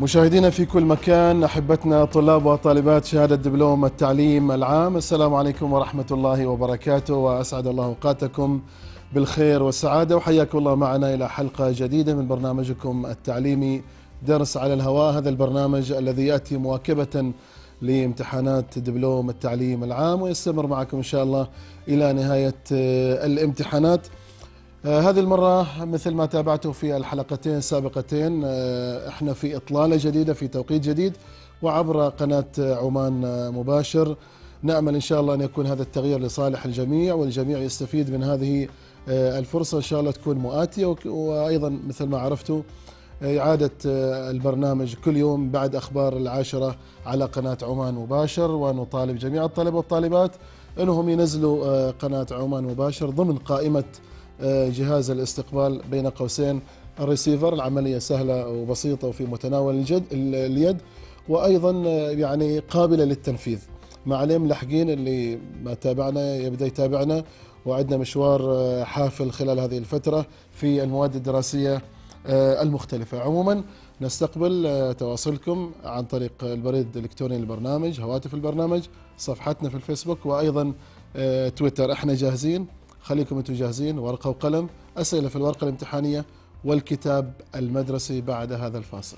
مشاهدينا في كل مكان احبتنا طلاب وطالبات شهاده دبلوم التعليم العام السلام عليكم ورحمه الله وبركاته واسعد الله اوقاتكم بالخير والسعاده وحياكم الله معنا الى حلقه جديده من برنامجكم التعليمي درس على الهواء هذا البرنامج الذي ياتي مواكبه لامتحانات دبلوم التعليم العام ويستمر معكم ان شاء الله الى نهايه الامتحانات آه، هذه المرة مثل ما تابعتوا في الحلقتين السابقتين آه، احنا في إطلالة جديدة في توقيت جديد وعبر قناة عمان مباشر نأمل إن شاء الله أن يكون هذا التغيير لصالح الجميع والجميع يستفيد من هذه آه، الفرصة إن شاء الله تكون مؤاتية وأيضا مثل ما عرفتوا إعادة البرنامج كل يوم بعد أخبار العاشرة على قناة عمان مباشر ونطالب جميع الطلبة والطالبات أنهم ينزلوا قناة عمان مباشر ضمن قائمة آه، جهاز الاستقبال بين قوسين الريسيفر العملية سهلة وبسيطة وفي متناول الجد اليد وأيضا آه، يعني قابلة للتنفيذ مع عليه ملحقين اللي ما تابعنا يبدأ يتابعنا وعندنا مشوار آه، حافل خلال هذه الفترة في المواد الدراسية المختلفة عموما نستقبل تواصلكم عن طريق البريد الإلكتروني للبرنامج هواتف البرنامج صفحتنا في الفيسبوك وأيضا تويتر احنا جاهزين خليكم انتم جاهزين ورقه وقلم اسئله في الورقه الامتحانيه والكتاب المدرسي بعد هذا الفاصل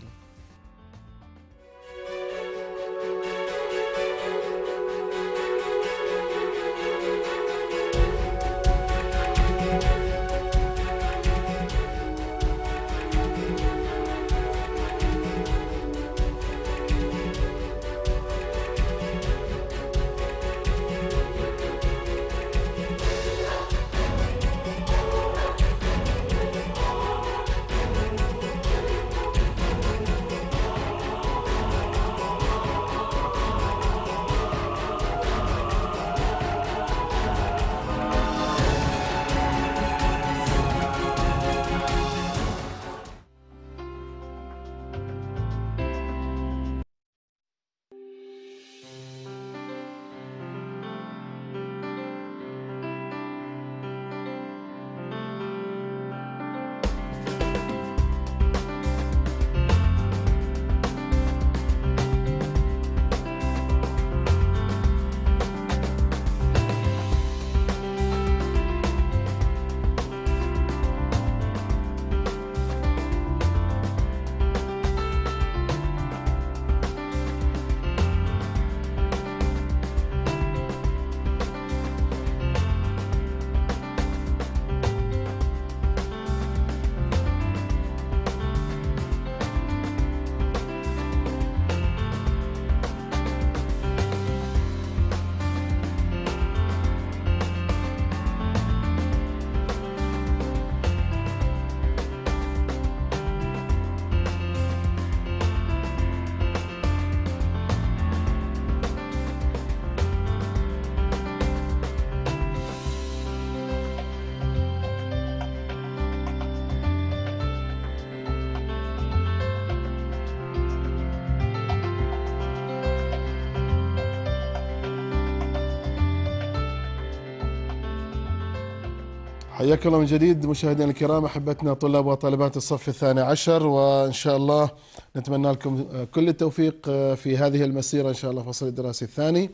حياكم الله من جديد مشاهدينا الكرام احبتنا طلاب وطالبات الصف الثاني عشر وان شاء الله نتمنى لكم كل التوفيق في هذه المسيره ان شاء الله فصل الدراسي الثاني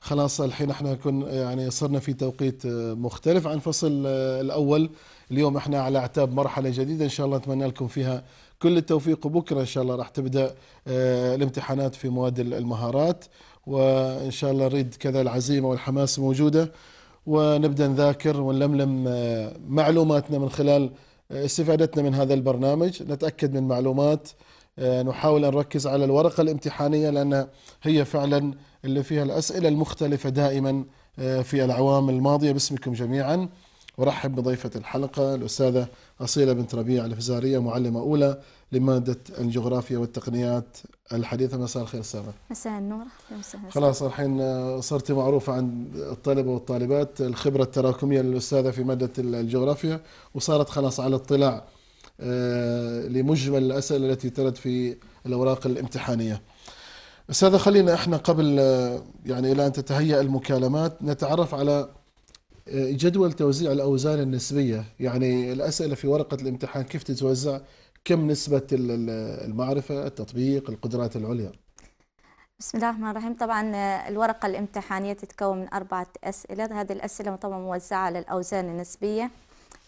خلاص الحين احنا كن يعني صرنا في توقيت مختلف عن فصل الاول اليوم احنا على اعتاب مرحله جديده ان شاء الله نتمنى لكم فيها كل التوفيق وبكره ان شاء الله راح تبدا الامتحانات في مواد المهارات وان شاء الله نريد كذا العزيمه والحماس موجوده ونبدا نذاكر ونلملم آه، معلوماتنا من خلال آه، استفادتنا من هذا البرنامج نتاكد من معلومات آه، نحاول ان نركز على الورقه الامتحانيه لان هي فعلا اللي فيها الاسئله المختلفه دائما في الاعوام الماضيه باسمكم جميعا أرحب بضيفة الحلقة الأستاذة أصيلة بنت ربيع الفزارية معلمة أولى لمادة الجغرافيا والتقنيات الحديثة مساء الخير أستاذة مساء النور مساء خلاص الحين صرت معروفة عند الطلبة والطالبات الخبرة التراكمية للأستاذة في مادة الجغرافيا وصارت خلاص على اطلاع آه، لمجمل الأسئلة التي ترد في الأوراق الامتحانية أستاذة خلينا احنا قبل آه، يعني إلى أن تتهيأ المكالمات نتعرف على جدول توزيع الأوزان النسبية يعني الأسئلة في ورقة الامتحان كيف تتوزع كم نسبة المعرفة التطبيق القدرات العليا بسم الله الرحمن الرحيم طبعا آه، الورقة الامتحانية تتكون من أربعة أسئلة هذه الأسئلة طبعا موزعة على الأوزان النسبية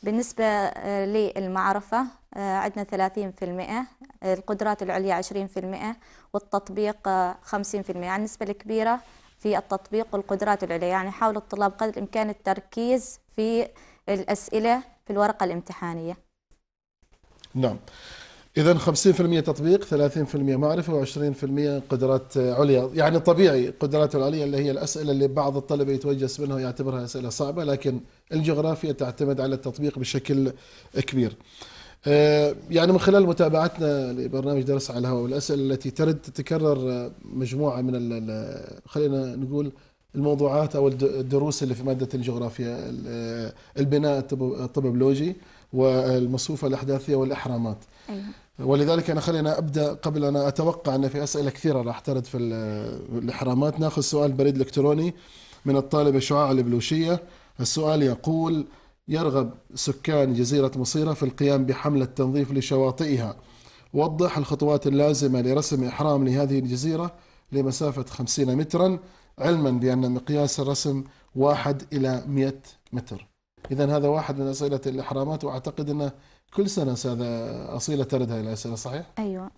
بالنسبة آه، للمعرفة آه، عندنا 30% القدرات العليا 20% والتطبيق 50% على يعني النسبة الكبيرة في التطبيق والقدرات العليا يعني حاول الطلاب قدر الإمكان التركيز في الأسئلة في الورقة الامتحانية نعم إذا 50% تطبيق 30% معرفة و20% قدرات عليا يعني طبيعي قدرات العليا اللي هي الأسئلة اللي بعض الطلبة يتوجس منها ويعتبرها أسئلة صعبة لكن الجغرافيا تعتمد على التطبيق بشكل كبير آه، يعني من خلال متابعتنا لبرنامج درس على الهواء والاسئله التي ترد تتكرر آه، مجموعه من خلينا نقول الموضوعات او الدروس اللي في ماده الجغرافيا آه، البناء الطببلوجي والمصفوفه الاحداثيه والاحرامات أيوة. ولذلك انا خلينا ابدا قبل انا اتوقع ان في اسئله كثيره راح ترد في الاحرامات ناخذ سؤال بريد الكتروني من الطالبه شعاع البلوشيه السؤال يقول يرغب سكان جزيرة مصيرة في القيام بحملة تنظيف لشواطئها وضح الخطوات اللازمة لرسم إحرام لهذه الجزيرة لمسافة 50 مترا علما بأن مقياس الرسم واحد إلى 100 متر إذا هذا واحد من أسئلة الإحرامات وأعتقد أن كل سنة سادة أصيلة ترد هذه الأسئلة صحيح؟ أيوة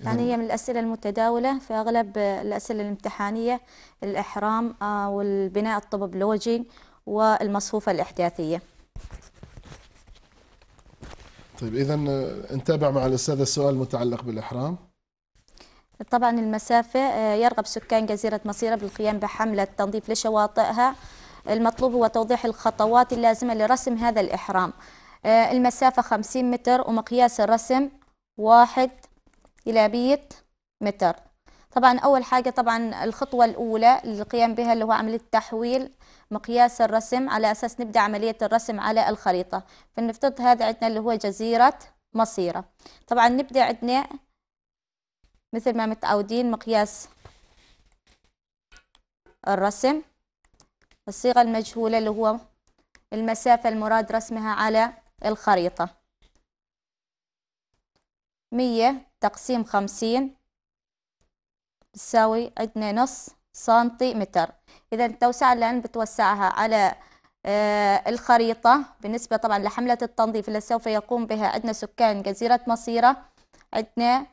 يعني هي من الأسئلة المتداولة في أغلب الأسئلة الامتحانية الإحرام آه، والبناء الطببلوجي والمصفوفة الإحداثية طيب اذا آه، نتابع مع الاستاذه السؤال المتعلق بالاحرام طبعا المسافة آه، يرغب سكان جزيرة مصيرة بالقيام بحملة تنظيف لشواطئها المطلوب هو توضيح الخطوات اللازمة لرسم هذا الإحرام آه، المسافة 50 متر ومقياس الرسم واحد إلى 100 متر طبعا أول حاجة طبعا الخطوة الأولى للقيام بها اللي هو عملية التحويل مقياس الرسم على أساس نبدأ عملية الرسم على الخريطة فنفترض هذا عندنا اللي هو جزيرة مصيرة طبعا نبدأ عندنا مثل ما متعودين مقياس الرسم الصيغة المجهولة اللي هو المسافة المراد رسمها على الخريطة مية تقسيم خمسين تساوي عندنا نص سنتيمتر إذا التوسعة الآن بتوسعها على آه، الخريطة بالنسبة طبعا لحملة التنظيف اللي سوف يقوم بها عندنا سكان جزيرة مصيرة عندنا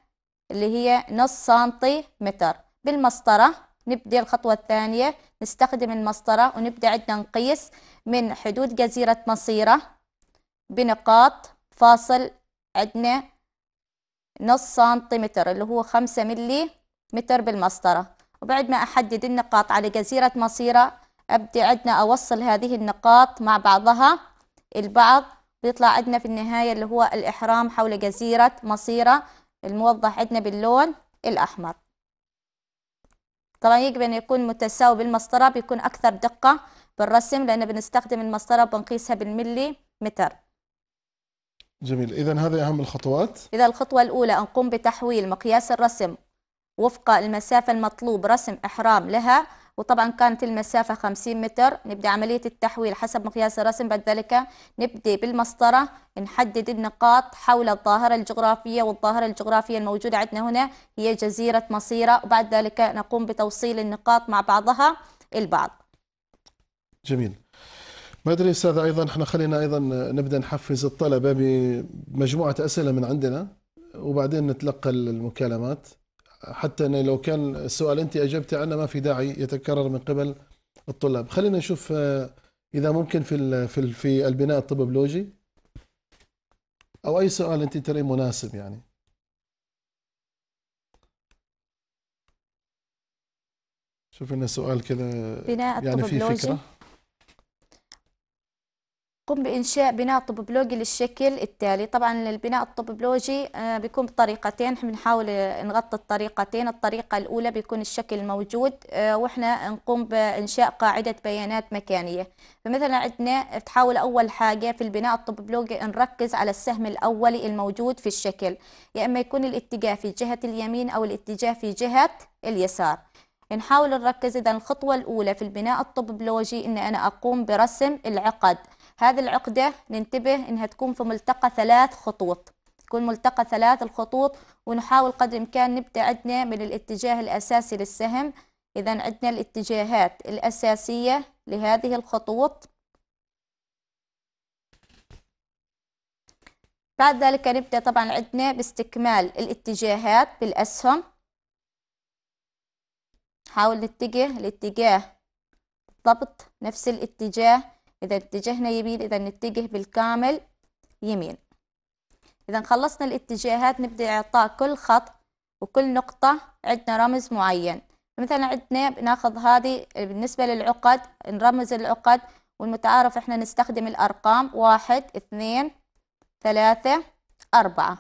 اللي هي نص سنتي متر بالمسطرة نبدأ الخطوة الثانية نستخدم المسطرة ونبدأ عندنا نقيس من حدود جزيرة مصيرة بنقاط فاصل عندنا نص سنتي متر اللي هو خمسة ملي متر بالمسطرة وبعد ما أحدد النقاط على جزيرة مصيرة أبدأ عندنا أوصل هذه النقاط مع بعضها البعض بيطلع عندنا في النهاية اللي هو الإحرام حول جزيرة مصيرة الموضح عندنا باللون الأحمر طبعا يجب أن يكون متساوي بالمسطرة بيكون أكثر دقة بالرسم لأن بنستخدم المسطرة وبنقيسها بالملي متر جميل إذا هذه أهم الخطوات إذا الخطوة الأولى أن قم بتحويل مقياس الرسم وفق المسافة المطلوب رسم إحرام لها وطبعا كانت المسافة 50 متر نبدأ عملية التحويل حسب مقياس الرسم بعد ذلك نبدأ بالمسطرة نحدد النقاط حول الظاهرة الجغرافية والظاهرة الجغرافية الموجودة عندنا هنا هي جزيرة مصيرة وبعد ذلك نقوم بتوصيل النقاط مع بعضها البعض جميل ما ادري استاذ ايضا احنا خلينا ايضا نبدا نحفز الطلبه بمجموعه اسئله من عندنا وبعدين نتلقى المكالمات حتى أنه لو كان السؤال أنت أجبتي عنه ما في داعي يتكرر من قبل الطلاب خلينا نشوف آه، إذا ممكن في في في البناء الطببلوجي أو أي سؤال أنت تري مناسب يعني شوف لنا سؤال كذا بناء يعني في فكرة قم بإنشاء بناء طب بلوجي للشكل التالي طبعا البناء الطب بلوجي آه، بيكون بطريقتين بنحاول آه، نغطي الطريقتين الطريقة الأولى بيكون الشكل موجود آه، وإحنا نقوم بإنشاء قاعدة بيانات مكانية فمثلا عندنا تحاول أول حاجة في البناء الطب بلوجي نركز على السهم الأولي الموجود في الشكل يا إما يكون الاتجاه في جهة اليمين أو الاتجاه في جهة اليسار نحاول نركز إذا الخطوة الأولى في البناء الطب بلوجي إن أنا أقوم برسم العقد هذه العقدة ننتبه إنها تكون في ملتقى ثلاث خطوط تكون ملتقى ثلاث الخطوط ونحاول قدر الإمكان نبتعدنا من الاتجاه الأساسي للسهم إذا عندنا الاتجاهات الأساسية لهذه الخطوط بعد ذلك نبدأ طبعا عندنا باستكمال الاتجاهات بالأسهم نحاول نتجه الاتجاه بالضبط نفس الاتجاه إذا اتجهنا يمين إذا نتجه بالكامل يمين إذا خلصنا الاتجاهات نبدأ إعطاء كل خط وكل نقطة عندنا رمز معين مثلا عندنا بناخذ هذه بالنسبة للعقد نرمز العقد والمتعارف احنا نستخدم الأرقام واحد اثنين ثلاثة أربعة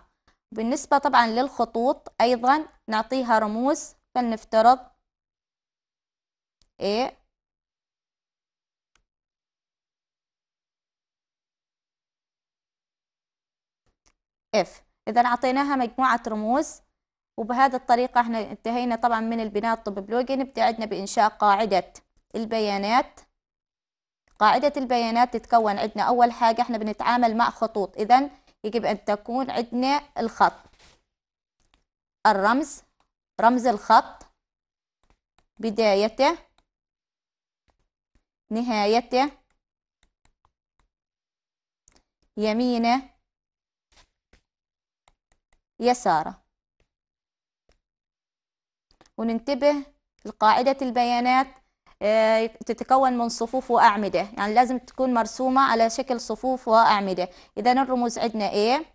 بالنسبة طبعا للخطوط أيضا نعطيها رموز فلنفترض إيه F إذا أعطيناها مجموعة رموز وبهذه الطريقة احنا انتهينا طبعا من البناء الطب لوجن ابتعدنا بإنشاء قاعدة البيانات قاعدة البيانات تتكون عندنا أول حاجة احنا بنتعامل مع خطوط إذا يجب أن تكون عندنا الخط الرمز رمز الخط بدايته نهايته يمينه يسارة وننتبه لقاعدة البيانات آه، تتكون من صفوف وأعمدة يعني لازم تكون مرسومة على شكل صفوف وأعمدة إذا الرموز عندنا إيه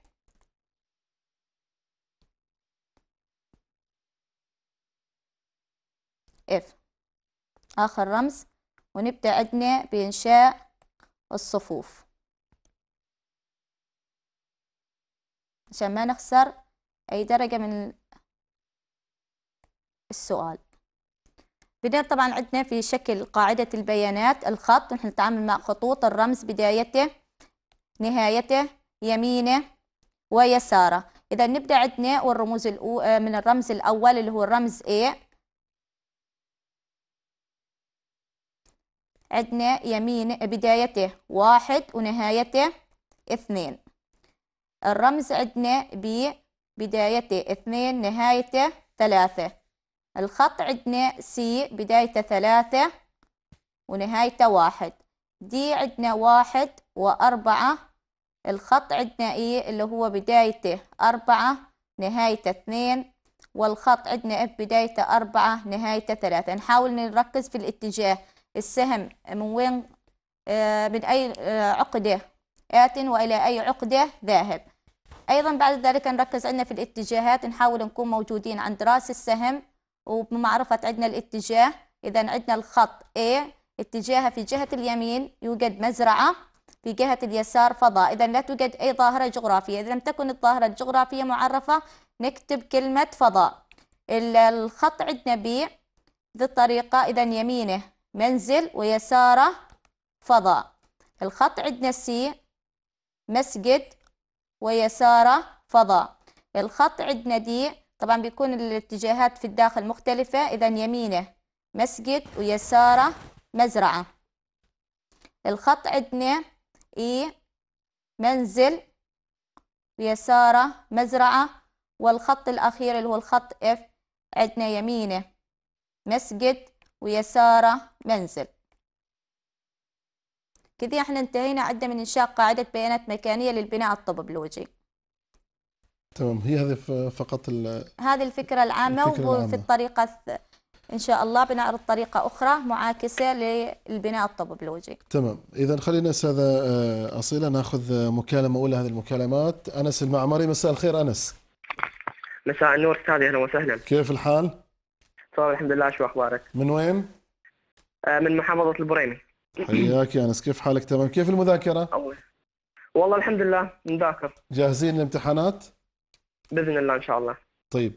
اف آخر رمز ونبدأ عندنا بإنشاء الصفوف عشان ما نخسر أي درجة من السؤال بعدين طبعا عندنا في شكل قاعدة البيانات الخط نحن نتعامل مع خطوط الرمز بدايته نهايته يمينه ويساره إذا نبدأ عندنا والرموز آه، من الرمز الأول اللي هو الرمز A عندنا يمين بدايته واحد ونهايته اثنين الرمز عندنا B بدايته اثنين نهايته ثلاثة الخط عندنا سي بدايته ثلاثة ونهايته واحد دي عندنا واحد وأربعة الخط عندنا إي e اللي هو بدايته أربعة نهايته اثنين والخط عندنا اف بدايته أربعة نهايته ثلاثة نحاول نركز في الاتجاه السهم من وين آه من أي آه عقدة آت وإلى أي عقدة ذاهب أيضا بعد ذلك نركز عندنا في الاتجاهات نحاول نكون موجودين عند رأس السهم وبمعرفة عندنا الاتجاه إذا عندنا الخط A اتجاهها في جهة اليمين يوجد مزرعة في جهة اليسار فضاء إذا لا توجد أي ظاهرة جغرافية إذا لم تكن الظاهرة الجغرافية معرفة نكتب كلمة فضاء الخط عندنا B ذي الطريقة إذا يمينه منزل ويساره فضاء الخط عندنا سي مسجد ويساره فضاء الخط عندنا دي طبعا بيكون الاتجاهات في الداخل مختلفة إذا يمينه مسجد ويساره مزرعة الخط عندنا إي منزل ويساره مزرعة والخط الأخير اللي هو الخط إف عندنا يمينه مسجد ويساره منزل كذا احنا انتهينا عندنا من انشاء قاعدة بيانات مكانية للبناء الطببلوجي تمام هي هذه فقط هذه الفكرة العامة الفكرة وفي العامة. الطريقة ان شاء الله بنعرض طريقه اخرى معاكسه للبناء الطببلوجي. تمام، اذا خلينا استاذه آه، اصيله ناخذ آه، مكالمه اولى هذه المكالمات، انس المعمري مساء الخير انس. مساء النور استاذي اهلا وسهلا. كيف الحال؟ تمام الحمد لله شو اخبارك؟ من وين؟ آه، من محافظه البريمي. حياك يا انس كيف حالك تمام كيف المذاكره والله الحمد لله مذاكر جاهزين للامتحانات باذن الله ان شاء الله طيب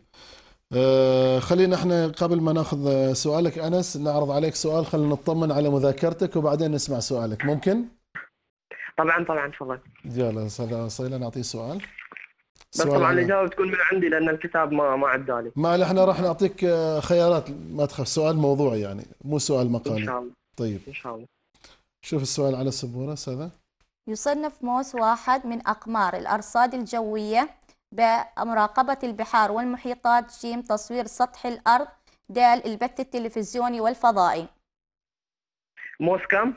آه خلينا احنا قبل ما ناخذ آه، سؤالك انس نعرض عليك سؤال خلينا نطمن على مذاكرتك وبعدين نسمع سؤالك ممكن طبعا طبعا تفضل يلا هذا صيلا نعطيه سؤال بس طبعا الاجابه تكون من عندي لان الكتاب ما ما عدالي ما احنا راح نعطيك آه، خيارات ما تخاف سؤال موضوعي يعني مو سؤال مقالي ان شاء الله طيب ان شاء الله شوف السؤال على السبورة سادة يصنف موس واحد من أقمار الأرصاد الجوية بمراقبة البحار والمحيطات جيم تصوير سطح الأرض د البث التلفزيوني والفضائي موس كم؟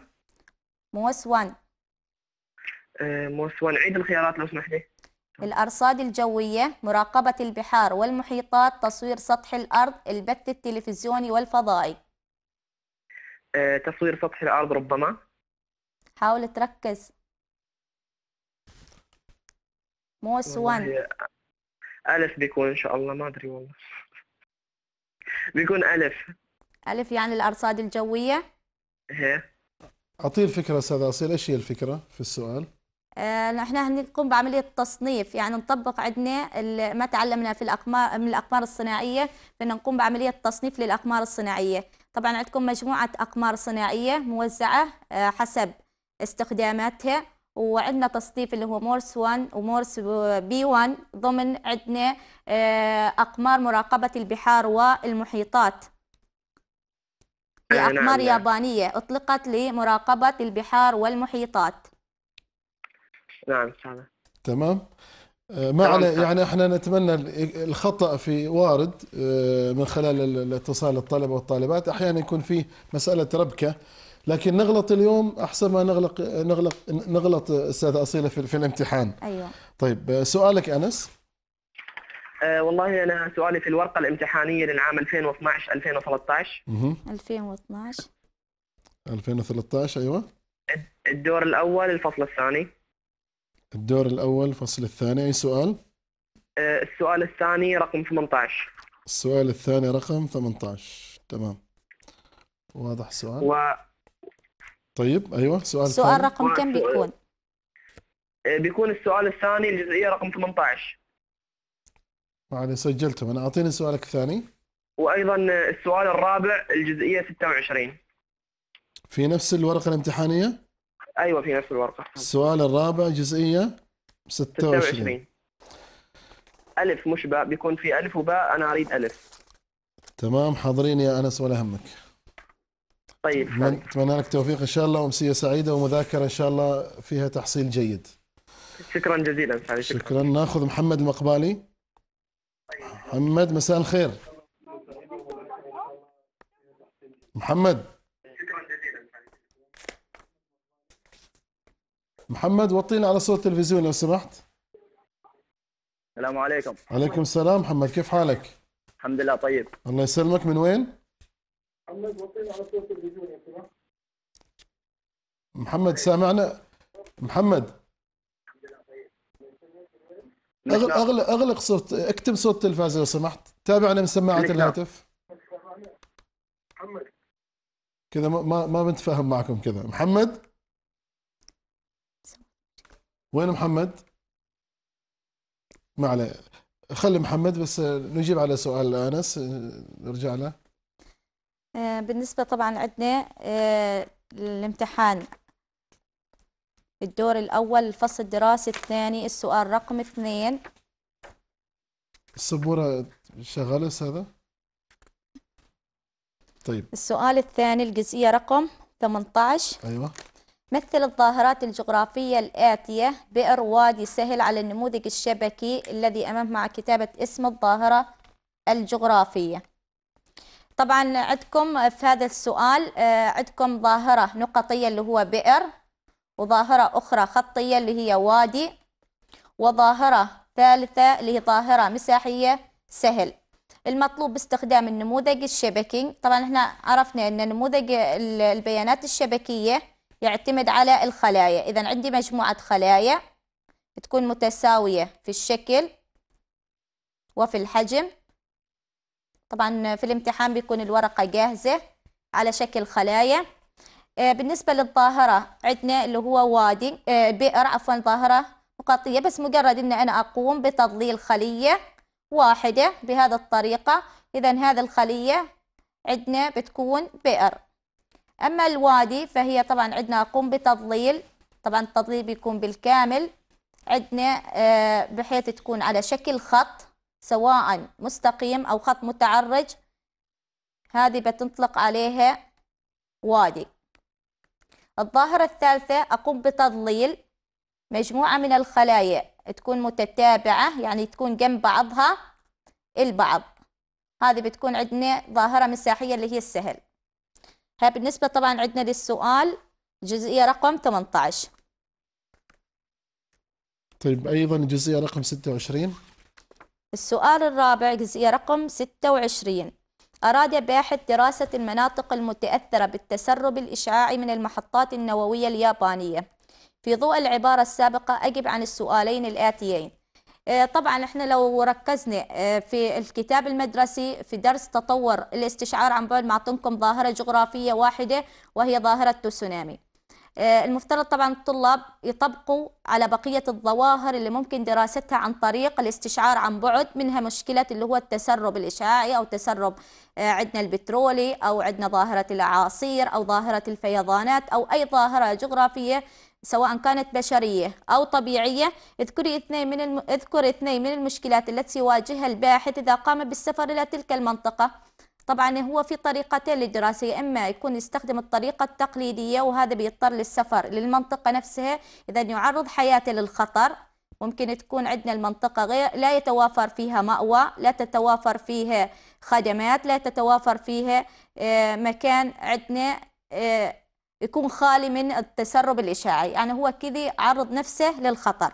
موس 1 آه، موس 1 عيد الخيارات لو سمحتي الأرصاد الجوية مراقبة البحار والمحيطات تصوير سطح الأرض البث التلفزيوني والفضائي آه، تصوير سطح الأرض ربما حاول تركز موس 1 ألف بيكون إن شاء الله ما أدري والله بيكون ألف ألف يعني الأرصاد الجوية؟ إيه أعطيه الفكرة أستاذ أصيل إيش هي الفكرة في السؤال؟ آه، نحن هنقوم بعمليه تصنيف يعني نطبق عندنا ما تعلمنا في الاقمار من الاقمار الصناعيه بدنا نقوم بعمليه تصنيف للاقمار الصناعيه طبعا عندكم مجموعه اقمار صناعيه موزعه آه، حسب استخداماتها وعندنا تصنيف اللي هو مورس 1 ومورس بي 1 ضمن عندنا آه، أقمار مراقبة البحار والمحيطات هي نعم، أقمار نعم يابانية أطلقت لمراقبة البحار والمحيطات نعم تمام آه، ما على يعني احنا نتمنى الخطا في وارد آه، من خلال الاتصال الطلبه والطالبات احيانا يكون في مساله ربكه لكن نغلط اليوم احسن ما نغلق نغلق نغلط استاذه اصيله في, في الامتحان ايوه طيب سؤالك انس أه، والله انا سؤالي في الورقه الامتحانيه للعام 2012 2013 2012 2013 ايوه الدور الاول الفصل الثاني الدور الاول الفصل الثاني اي سؤال أه، السؤال الثاني رقم 18 السؤال الثاني رقم 18 تمام واضح السؤال و... طيب ايوه سؤال سؤال ثاني. رقم كم بيكون؟ إيه، بيكون السؤال الثاني الجزئيه رقم 18 يعني سجلتهم انا اعطيني سؤالك الثاني وايضا السؤال الرابع الجزئيه 26 في نفس الورقه الامتحانيه؟ ايوه في نفس الورقه السؤال الرابع جزئيه 26. الف مش باء بيكون في الف وباء انا اريد الف تمام حاضرين يا انس ولا همك طيب اتمنى لك التوفيق ان شاء الله وامسيه سعيده ومذاكره ان شاء الله فيها تحصيل جيد شكرا جزيلا شكرا, شكرا. ناخذ محمد المقبالي محمد مساء الخير محمد محمد وطينا على صوت التلفزيون لو سمحت السلام عليكم عليكم السلام محمد كيف حالك الحمد لله طيب الله يسلمك من وين محمد وطينا على صوت لو سمحت محمد سامعنا محمد اغلق نعم. اغلق, أغلق صوت اكتب صوت التلفاز لو سمحت تابعنا من سماعه نعم. الهاتف محمد كذا ما ما بنتفاهم معكم كذا محمد وين محمد ما عليه خلي محمد بس نجيب على سؤال انس نرجع له آه، بالنسبة طبعا عندنا آه، الامتحان الدور الأول الفصل الدراسي الثاني السؤال رقم اثنين السبورة شغالة هذا؟ طيب السؤال الثاني الجزئية رقم 18 أيوة مثل الظاهرات الجغرافية الآتية بئر وادي سهل على النموذج الشبكي الذي أمام مع كتابة اسم الظاهرة الجغرافية طبعا عندكم في هذا السؤال آه، عندكم ظاهرة نقطية اللي هو بئر وظاهرة أخرى خطية اللي هي وادي وظاهرة ثالثة اللي هي ظاهرة مساحية سهل المطلوب باستخدام النموذج الشبكي طبعا احنا عرفنا ان نموذج البيانات الشبكية يعتمد على الخلايا اذا عندي مجموعة خلايا تكون متساوية في الشكل وفي الحجم طبعا في الامتحان بيكون الورقة جاهزة على شكل خلايا آه، بالنسبة للظاهرة عندنا اللي هو وادي آه، بئر عفوا ظاهرة نقطية بس مجرد ان انا اقوم بتضليل خلية واحدة بهذا الطريقة اذا هذه الخلية عندنا بتكون بئر اما الوادي فهي طبعا عندنا اقوم بتضليل طبعا التضليل بيكون بالكامل عندنا آه، بحيث تكون على شكل خط سواء مستقيم أو خط متعرج هذه بتنطلق عليها وادي الظاهرة الثالثة أقوم بتضليل مجموعة من الخلايا تكون متتابعة يعني تكون جنب بعضها البعض هذه بتكون عندنا ظاهرة مساحية اللي هي السهل ها بالنسبة طبعا عندنا للسؤال جزئية رقم 18 طيب أيضا الجزئية رقم 26 السؤال الرابع جزئية رقم 26 أراد باحث دراسة المناطق المتأثرة بالتسرب الإشعاعي من المحطات النووية اليابانية في ضوء العبارة السابقة أجب عن السؤالين الآتيين آه، طبعا احنا لو ركزنا آه، في الكتاب المدرسي في درس تطور الاستشعار عن بعد معطنكم ظاهرة جغرافية واحدة وهي ظاهرة تسونامي آه، المفترض طبعا الطلاب يطبقوا على بقية الظواهر اللي ممكن دراستها عن طريق الاستشعار عن بعد منها مشكلة اللي هو التسرب الإشعاعي أو تسرب آه، عندنا البترولي أو عندنا ظاهرة الأعاصير أو ظاهرة الفيضانات أو أي ظاهرة جغرافية سواء كانت بشرية أو طبيعية اذكري اثنين من الم... اذكر اثنين من المشكلات التي يواجهها الباحث إذا قام بالسفر إلى تلك المنطقة طبعا هو في طريقتين للدراسه يا اما يكون يستخدم الطريقه التقليديه وهذا بيضطر للسفر للمنطقه نفسها اذا يعرض حياته للخطر ممكن تكون عندنا المنطقة غير لا يتوافر فيها مأوى لا تتوافر فيها خدمات لا تتوافر فيها آه، مكان عندنا آه، يكون خالي من التسرب الإشعاعي يعني هو كذي عرض نفسه للخطر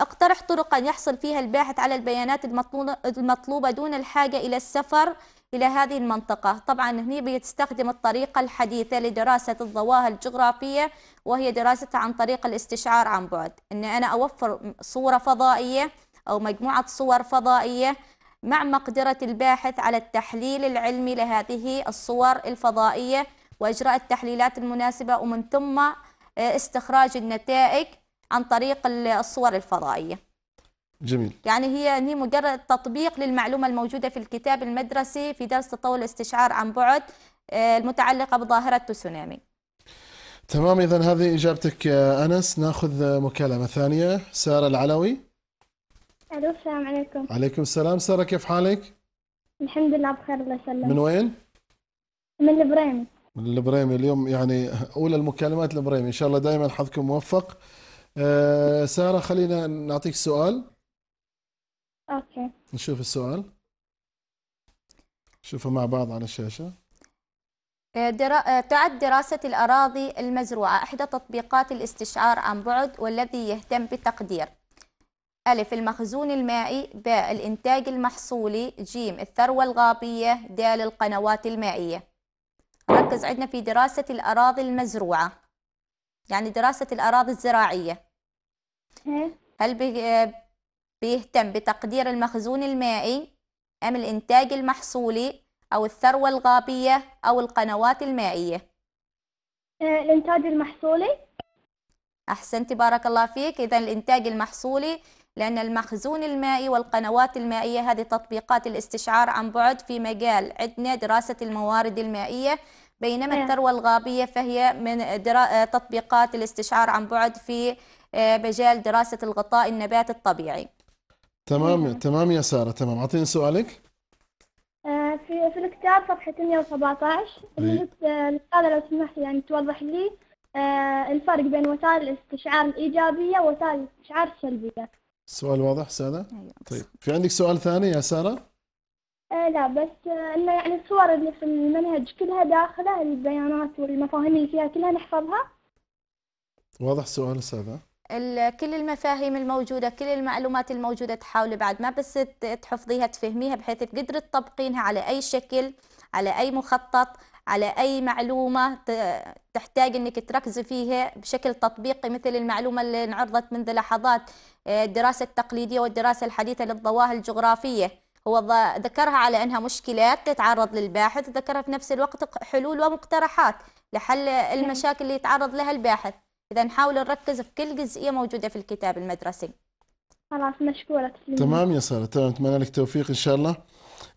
اقترح طرقا يحصل فيها الباحث على البيانات المطلوبة دون الحاجة إلى السفر إلى هذه المنطقة طبعا هنا بيستخدم الطريقة الحديثة لدراسة الظواهر الجغرافية وهي دراستها عن طريق الاستشعار عن بعد أن أنا أوفر صورة فضائية أو مجموعة صور فضائية مع مقدرة الباحث على التحليل العلمي لهذه الصور الفضائية وإجراء التحليلات المناسبة ومن ثم آه، استخراج النتائج عن طريق الصور الفضائية جميل يعني هي هي مجرد تطبيق للمعلومة الموجودة في الكتاب المدرسي في درس تطور الاستشعار عن بعد آه، المتعلقة بظاهرة التسونامي تمام إذا هذه إجابتك أنس ناخذ مكالمة ثانية سارة العلوي ألو السلام عليكم عليكم السلام سارة كيف حالك؟ الحمد لله بخير الله يسلمك من وين؟ من البريمي من البريمي اليوم يعني أولى المكالمات البريمي إن شاء الله دائما حظكم موفق أه سارة خلينا نعطيك سؤال اوكي نشوف السؤال شوفوا مع بعض على الشاشه آه، درا... آه، تعد دراسة الأراضي المزروعة إحدى تطبيقات الاستشعار عن بعد والذي يهتم بتقدير ألف المخزون المائي ب الإنتاج المحصولي جيم الثروة الغابية د القنوات المائية ركز عندنا في دراسة الأراضي المزروعة يعني دراسة الأراضي الزراعية إيه. هل بيهتم بتقدير المخزون المائي أم الإنتاج المحصولي أو الثروة الغابية أو القنوات المائية آه، الإنتاج المحصولي أحسنت بارك الله فيك إذا الإنتاج المحصولي لأن المخزون المائي والقنوات المائية هذه تطبيقات الاستشعار عن بعد في مجال عندنا دراسة الموارد المائية بينما أيه. الثروة الغابية فهي من درا... آه، تطبيقات الاستشعار عن بعد في آه، مجال دراسة الغطاء النبات الطبيعي تمام إيه. تمام يا ساره تمام اعطيني سؤالك آه، في في الكتاب صفحة 117 إيه. اللي الأستاذة لو سمحت يعني توضح لي آه، الفرق بين وسائل الاستشعار الإيجابية ووسائل الاستشعار السلبية. سؤال واضح ساره أيوة. طيب في عندك سؤال ثاني يا سارة؟ آه لا بس آه، إنه يعني الصور اللي في المنهج كلها داخلة البيانات والمفاهيم اللي فيها كلها نحفظها؟ واضح سؤال ساره كل المفاهيم الموجودة كل المعلومات الموجودة تحاولي بعد ما بس تحفظيها تفهميها بحيث تقدري تطبقينها على أي شكل على أي مخطط على أي معلومة تحتاج أنك تركزي فيها بشكل تطبيقي مثل المعلومة اللي انعرضت منذ لحظات آه، الدراسة التقليدية والدراسة الحديثة للظواهر الجغرافية هو ذكرها على أنها مشكلات تتعرض للباحث ذكرها في نفس الوقت حلول ومقترحات لحل المشاكل اللي يتعرض لها الباحث إذا نحاول نركز في كل جزئية موجودة في الكتاب المدرسي خلاص مشكورة تمام يا سارة تمام أتمنى لك التوفيق إن شاء الله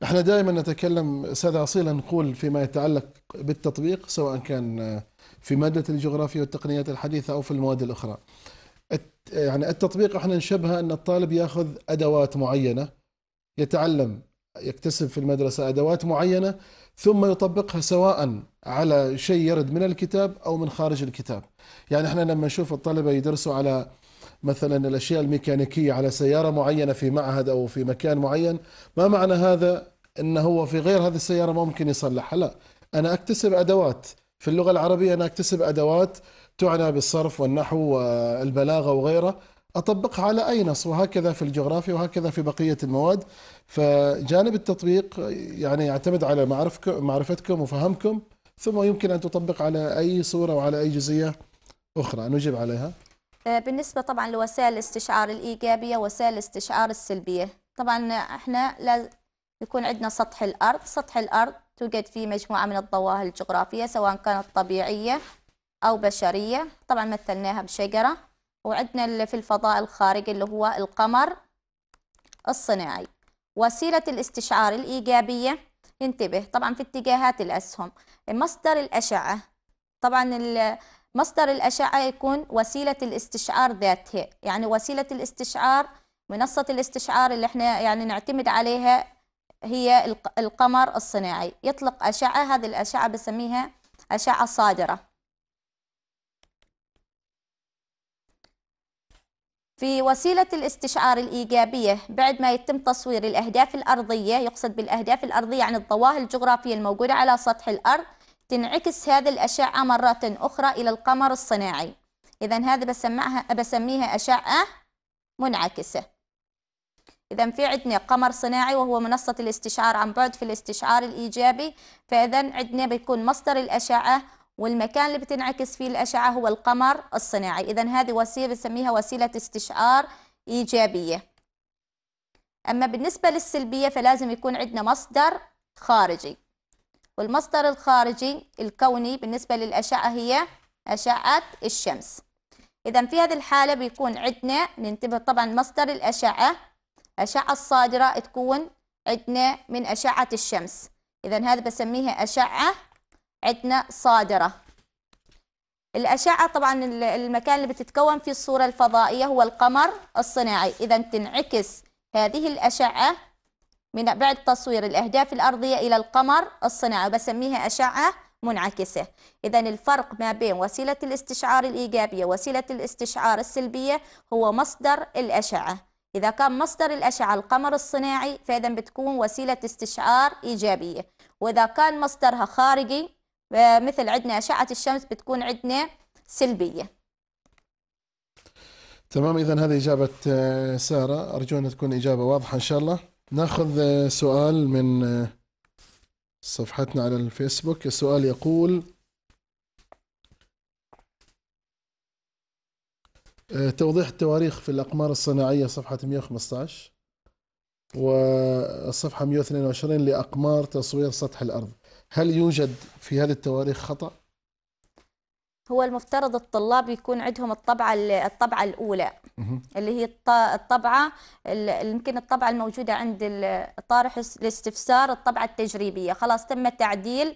احنا دائما نتكلم استاذه اصيله نقول فيما يتعلق بالتطبيق سواء كان في ماده الجغرافيا والتقنيات الحديثه او في المواد الاخرى. يعني التطبيق احنا نشبهه ان الطالب ياخذ ادوات معينه يتعلم يكتسب في المدرسه ادوات معينه ثم يطبقها سواء على شيء يرد من الكتاب أو من خارج الكتاب يعني احنا لما نشوف الطلبة يدرسوا على مثلا الأشياء الميكانيكية على سيارة معينة في معهد أو في مكان معين ما معنى هذا أنه هو في غير هذه السيارة ممكن يصلحها لا أنا أكتسب أدوات في اللغة العربية أنا أكتسب أدوات تعنى بالصرف والنحو والبلاغة وغيره أطبقها على أي نص وهكذا في الجغرافيا وهكذا في بقية المواد فجانب التطبيق يعني يعتمد على معرفكم معرفتكم وفهمكم ثم يمكن أن تطبق على أي صورة وعلى أي جزئية أخرى نجيب عليها آه، بالنسبة طبعا لوسائل الاستشعار الإيجابية وسائل الاستشعار السلبية طبعا احنا لازم يكون عندنا سطح الأرض سطح الأرض توجد فيه مجموعة من الظواهر الجغرافية سواء كانت طبيعية أو بشرية طبعا مثلناها بشجرة وعندنا اللي في الفضاء الخارجي اللي هو القمر الصناعي وسيلة الاستشعار الإيجابية انتبه طبعا في اتجاهات الأسهم مصدر الأشعة طبعا مصدر الأشعة يكون وسيلة الاستشعار ذاتها يعني وسيلة الاستشعار منصة الاستشعار اللي احنا يعني نعتمد عليها هي القمر الصناعي يطلق أشعة هذه الأشعة بسميها أشعة صادرة في وسيلة الاستشعار الإيجابية بعد ما يتم تصوير الأهداف الأرضية يقصد بالأهداف الأرضية عن يعني الظواهر الجغرافية الموجودة على سطح الأرض تنعكس هذه الأشعة مرة أخرى إلى القمر الصناعي إذا هذا بسمعها بسميها أشعة منعكسة إذا في عندنا قمر صناعي وهو منصة الاستشعار عن بعد في الاستشعار الإيجابي فإذا عندنا بيكون مصدر الأشعة والمكان اللي بتنعكس فيه الأشعة هو القمر الصناعي إذا هذه وسيلة بنسميها وسيلة استشعار إيجابية أما بالنسبة للسلبية فلازم يكون عندنا مصدر خارجي والمصدر الخارجي الكوني بالنسبة للأشعة هي أشعة الشمس إذا في هذه الحالة بيكون عندنا ننتبه طبعا مصدر الأشعة أشعة الصادرة تكون عندنا من أشعة الشمس إذا هذا بسميها أشعة عندنا صادرة الأشعة طبعا المكان اللي بتتكون فيه الصورة الفضائية هو القمر الصناعي إذا تنعكس هذه الأشعة من بعد تصوير الأهداف الأرضية إلى القمر الصناعي بسميها أشعة منعكسة إذا الفرق ما بين وسيلة الاستشعار الإيجابية وسيلة الاستشعار السلبية هو مصدر الأشعة إذا كان مصدر الأشعة القمر الصناعي فإذا بتكون وسيلة استشعار إيجابية وإذا كان مصدرها خارجي مثل عندنا أشعة الشمس بتكون عندنا سلبية تمام إذا هذه إجابة آه، سارة أرجو أن تكون إجابة واضحة إن شاء الله ناخذ آه، سؤال من آه، صفحتنا على الفيسبوك السؤال يقول توضيح التواريخ في الأقمار الصناعية صفحة 115 والصفحة 122 لأقمار تصوير سطح الأرض هل يوجد في هذه التواريخ خطأ؟ هو المفترض الطلاب يكون عندهم الطبعة الطبعة الأولى اللي هي الطبعة يمكن الطبعة الموجودة عند طارح الاستفسار الطبعة التجريبية خلاص تم تعديل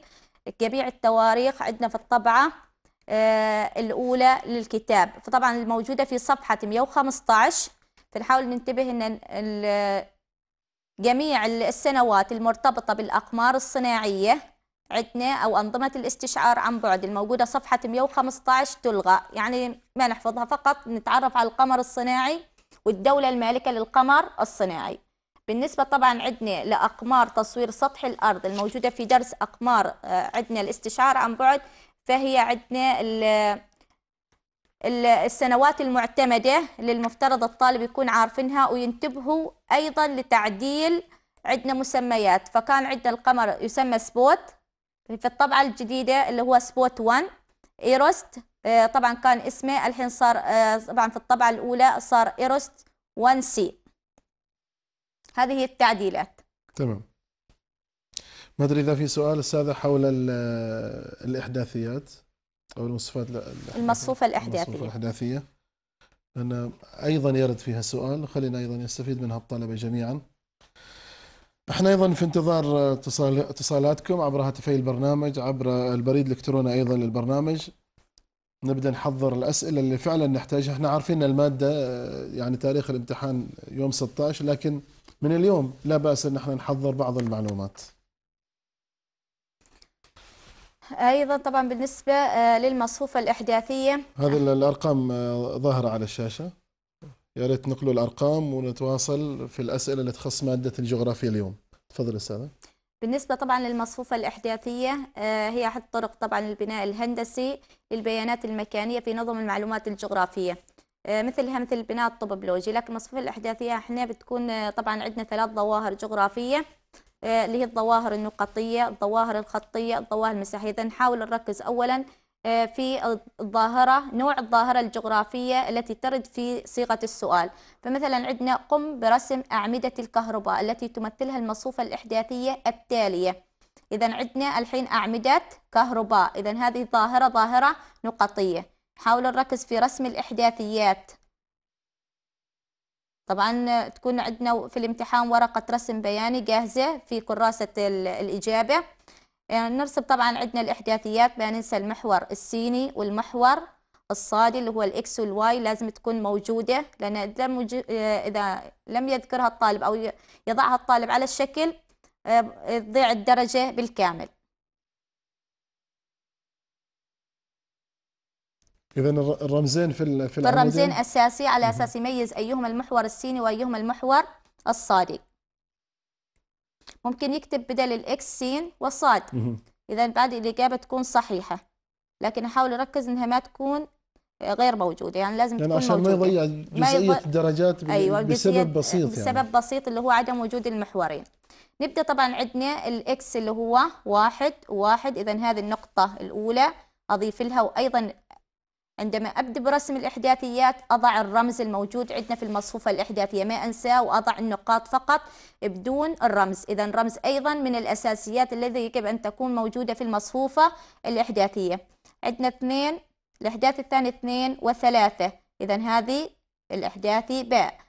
جميع التواريخ عندنا في الطبعة آه، الأولى للكتاب فطبعا الموجودة في صفحة 115 فنحاول ننتبه أن جميع السنوات المرتبطة بالأقمار الصناعية عندنا او انظمه الاستشعار عن بعد الموجوده صفحه 115 تلغى يعني ما نحفظها فقط نتعرف على القمر الصناعي والدوله المالكه للقمر الصناعي بالنسبه طبعا عندنا لاقمار تصوير سطح الارض الموجوده في درس اقمار آه، عندنا الاستشعار عن بعد فهي عندنا السنوات المعتمده اللي المفترض الطالب يكون عارفينها وينتبهوا ايضا لتعديل عندنا مسميات فكان عندنا القمر يسمى سبوت يعني في الطبعة الجديدة اللي هو سبوت 1 إيروست طبعا كان اسمه الحين صار آه، طبعا في الطبعة الأولى صار إيروست 1 سي هذه هي التعديلات تمام ما أدري إذا في سؤال أستاذة حول آه، الإحداثيات أو المصفات المصفوفة الإحداثية المصفوفة الإحداثية أنا أيضا يرد فيها سؤال خلينا أيضا يستفيد منها الطلبة جميعا احنا ايضا في انتظار اتصال اتصالاتكم عبر هاتفي البرنامج عبر البريد الالكتروني ايضا للبرنامج نبدا نحضر الاسئله اللي فعلا نحتاجها احنا عارفين الماده آه، يعني تاريخ الامتحان يوم 16 لكن من اليوم لا باس ان احنا نحضر بعض المعلومات ايضا طبعا بالنسبه آه، للمصفوفه الاحداثيه هذه الارقام آه، ظاهره على الشاشه يا ريت نقلوا الارقام ونتواصل في الاسئله اللي تخص ماده الجغرافيا اليوم تفضل استاذه بالنسبة طبعا للمصفوفة الإحداثية آه، هي أحد طرق طبعا البناء الهندسي للبيانات المكانية في نظم المعلومات الجغرافية مثلها آه، مثل البناء الطوبولوجي لكن المصفوفة الإحداثية احنا بتكون آه، طبعا عندنا ثلاث ظواهر جغرافية اللي هي الظواهر النقطية الظواهر الخطية الظواهر المساحية إذا نحاول نركز أولا آه، في الظاهرة نوع الظاهرة الجغرافية التي ترد في صيغة السؤال فمثلا عندنا قم برسم أعمدة الكهرباء التي تمثلها المصفوفة الإحداثية التالية إذا عندنا الحين أعمدة كهرباء إذا هذه ظاهرة ظاهرة نقطية حاولوا نركز في رسم الإحداثيات طبعا تكون عندنا في الامتحان ورقة رسم بياني جاهزة في كراسة الإجابة يعني نرسم طبعا عندنا الإحداثيات ننسى المحور السيني والمحور الصادي اللي هو الإكس والواي لازم تكون موجودة لأن إذا, آه، إذا لم يذكرها الطالب أو يضعها الطالب على الشكل آه، آه، تضيع الدرجة بالكامل إذا الرمزين في في الرمزين أساسي على أساس يميز أيهما المحور السيني وأيهما المحور الصادي ممكن يكتب بدل الإكس سين وصاد إذا بعد الإجابة تكون صحيحة لكن أحاول أركز إنها ما تكون آه، غير موجوده يعني لازم يعني تكون عشان موجودة. ما يضيع جزئيه ما يض... الدرجات ب... أيوة بسبب بسيط يعني. بسبب بسيط اللي هو عدم وجود المحورين نبدا طبعا عندنا الاكس اللي هو واحد واحد اذا هذه النقطه الاولى اضيف لها وايضا عندما أبدأ برسم الإحداثيات أضع الرمز الموجود عندنا في المصفوفة الإحداثية ما أنساه وأضع النقاط فقط بدون الرمز إذا الرمز أيضا من الأساسيات الذي يجب أن تكون موجودة في المصفوفة الإحداثية عندنا اثنين الإحداث الثاني اثنين وثلاثة إذا هذه الإحداثي باء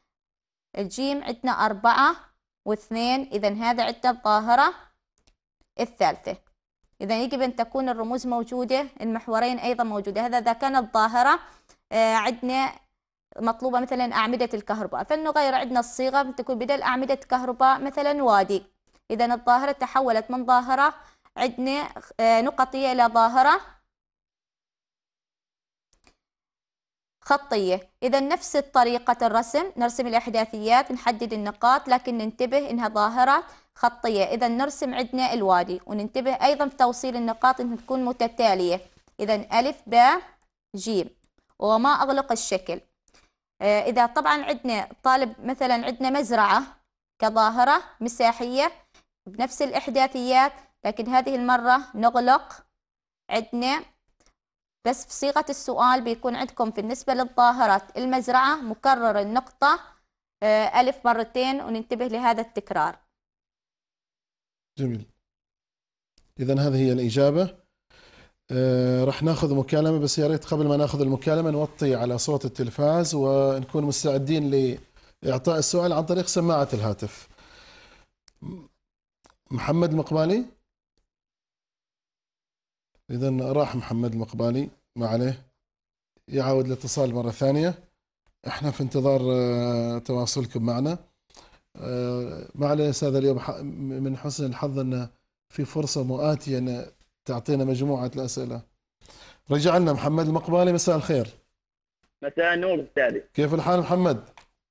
الجيم عندنا أربعة واثنين إذا هذا عندنا الظاهرة الثالثة إذا يجب أن تكون الرموز موجودة المحورين أيضا موجودة هذا إذا كانت ظاهرة آه، عندنا مطلوبة مثلا أعمدة الكهرباء فلنغير عندنا الصيغة تكون بدل أعمدة كهرباء مثلا وادي إذا الظاهرة تحولت من ظاهرة عندنا آه، نقطية إلى ظاهرة خطية إذا نفس طريقة الرسم نرسم الأحداثيات نحدد النقاط لكن ننتبه إنها ظاهرة خطية إذا نرسم عندنا الوادي وننتبه أيضا في توصيل النقاط أن تكون متتالية إذا ألف باء جيم وما أغلق الشكل آه، إذا طبعا عندنا طالب مثلا عندنا مزرعة كظاهرة مساحية بنفس الإحداثيات لكن هذه المرة نغلق عندنا بس في صيغة السؤال بيكون عندكم بالنسبة للظاهرة المزرعة مكرر النقطة آه، ألف مرتين وننتبه لهذا التكرار جميل إذا هذه هي الإجابة آه راح ناخذ مكالمة بس يا ريت قبل ما ناخذ المكالمة نوطي على صوت التلفاز ونكون مستعدين لإعطاء السؤال عن طريق سماعة الهاتف محمد المقبالي إذا راح محمد المقبالي ما عليه يعاود الاتصال مرة ثانية احنا في انتظار آه، تواصلكم معنا آه، ما علينا هذا اليوم من حسن الحظ أن في فرصة مؤاتية أن تعطينا مجموعة الأسئلة رجع لنا محمد المقبالي مساء الخير مساء النور أستاذي كيف الحال محمد؟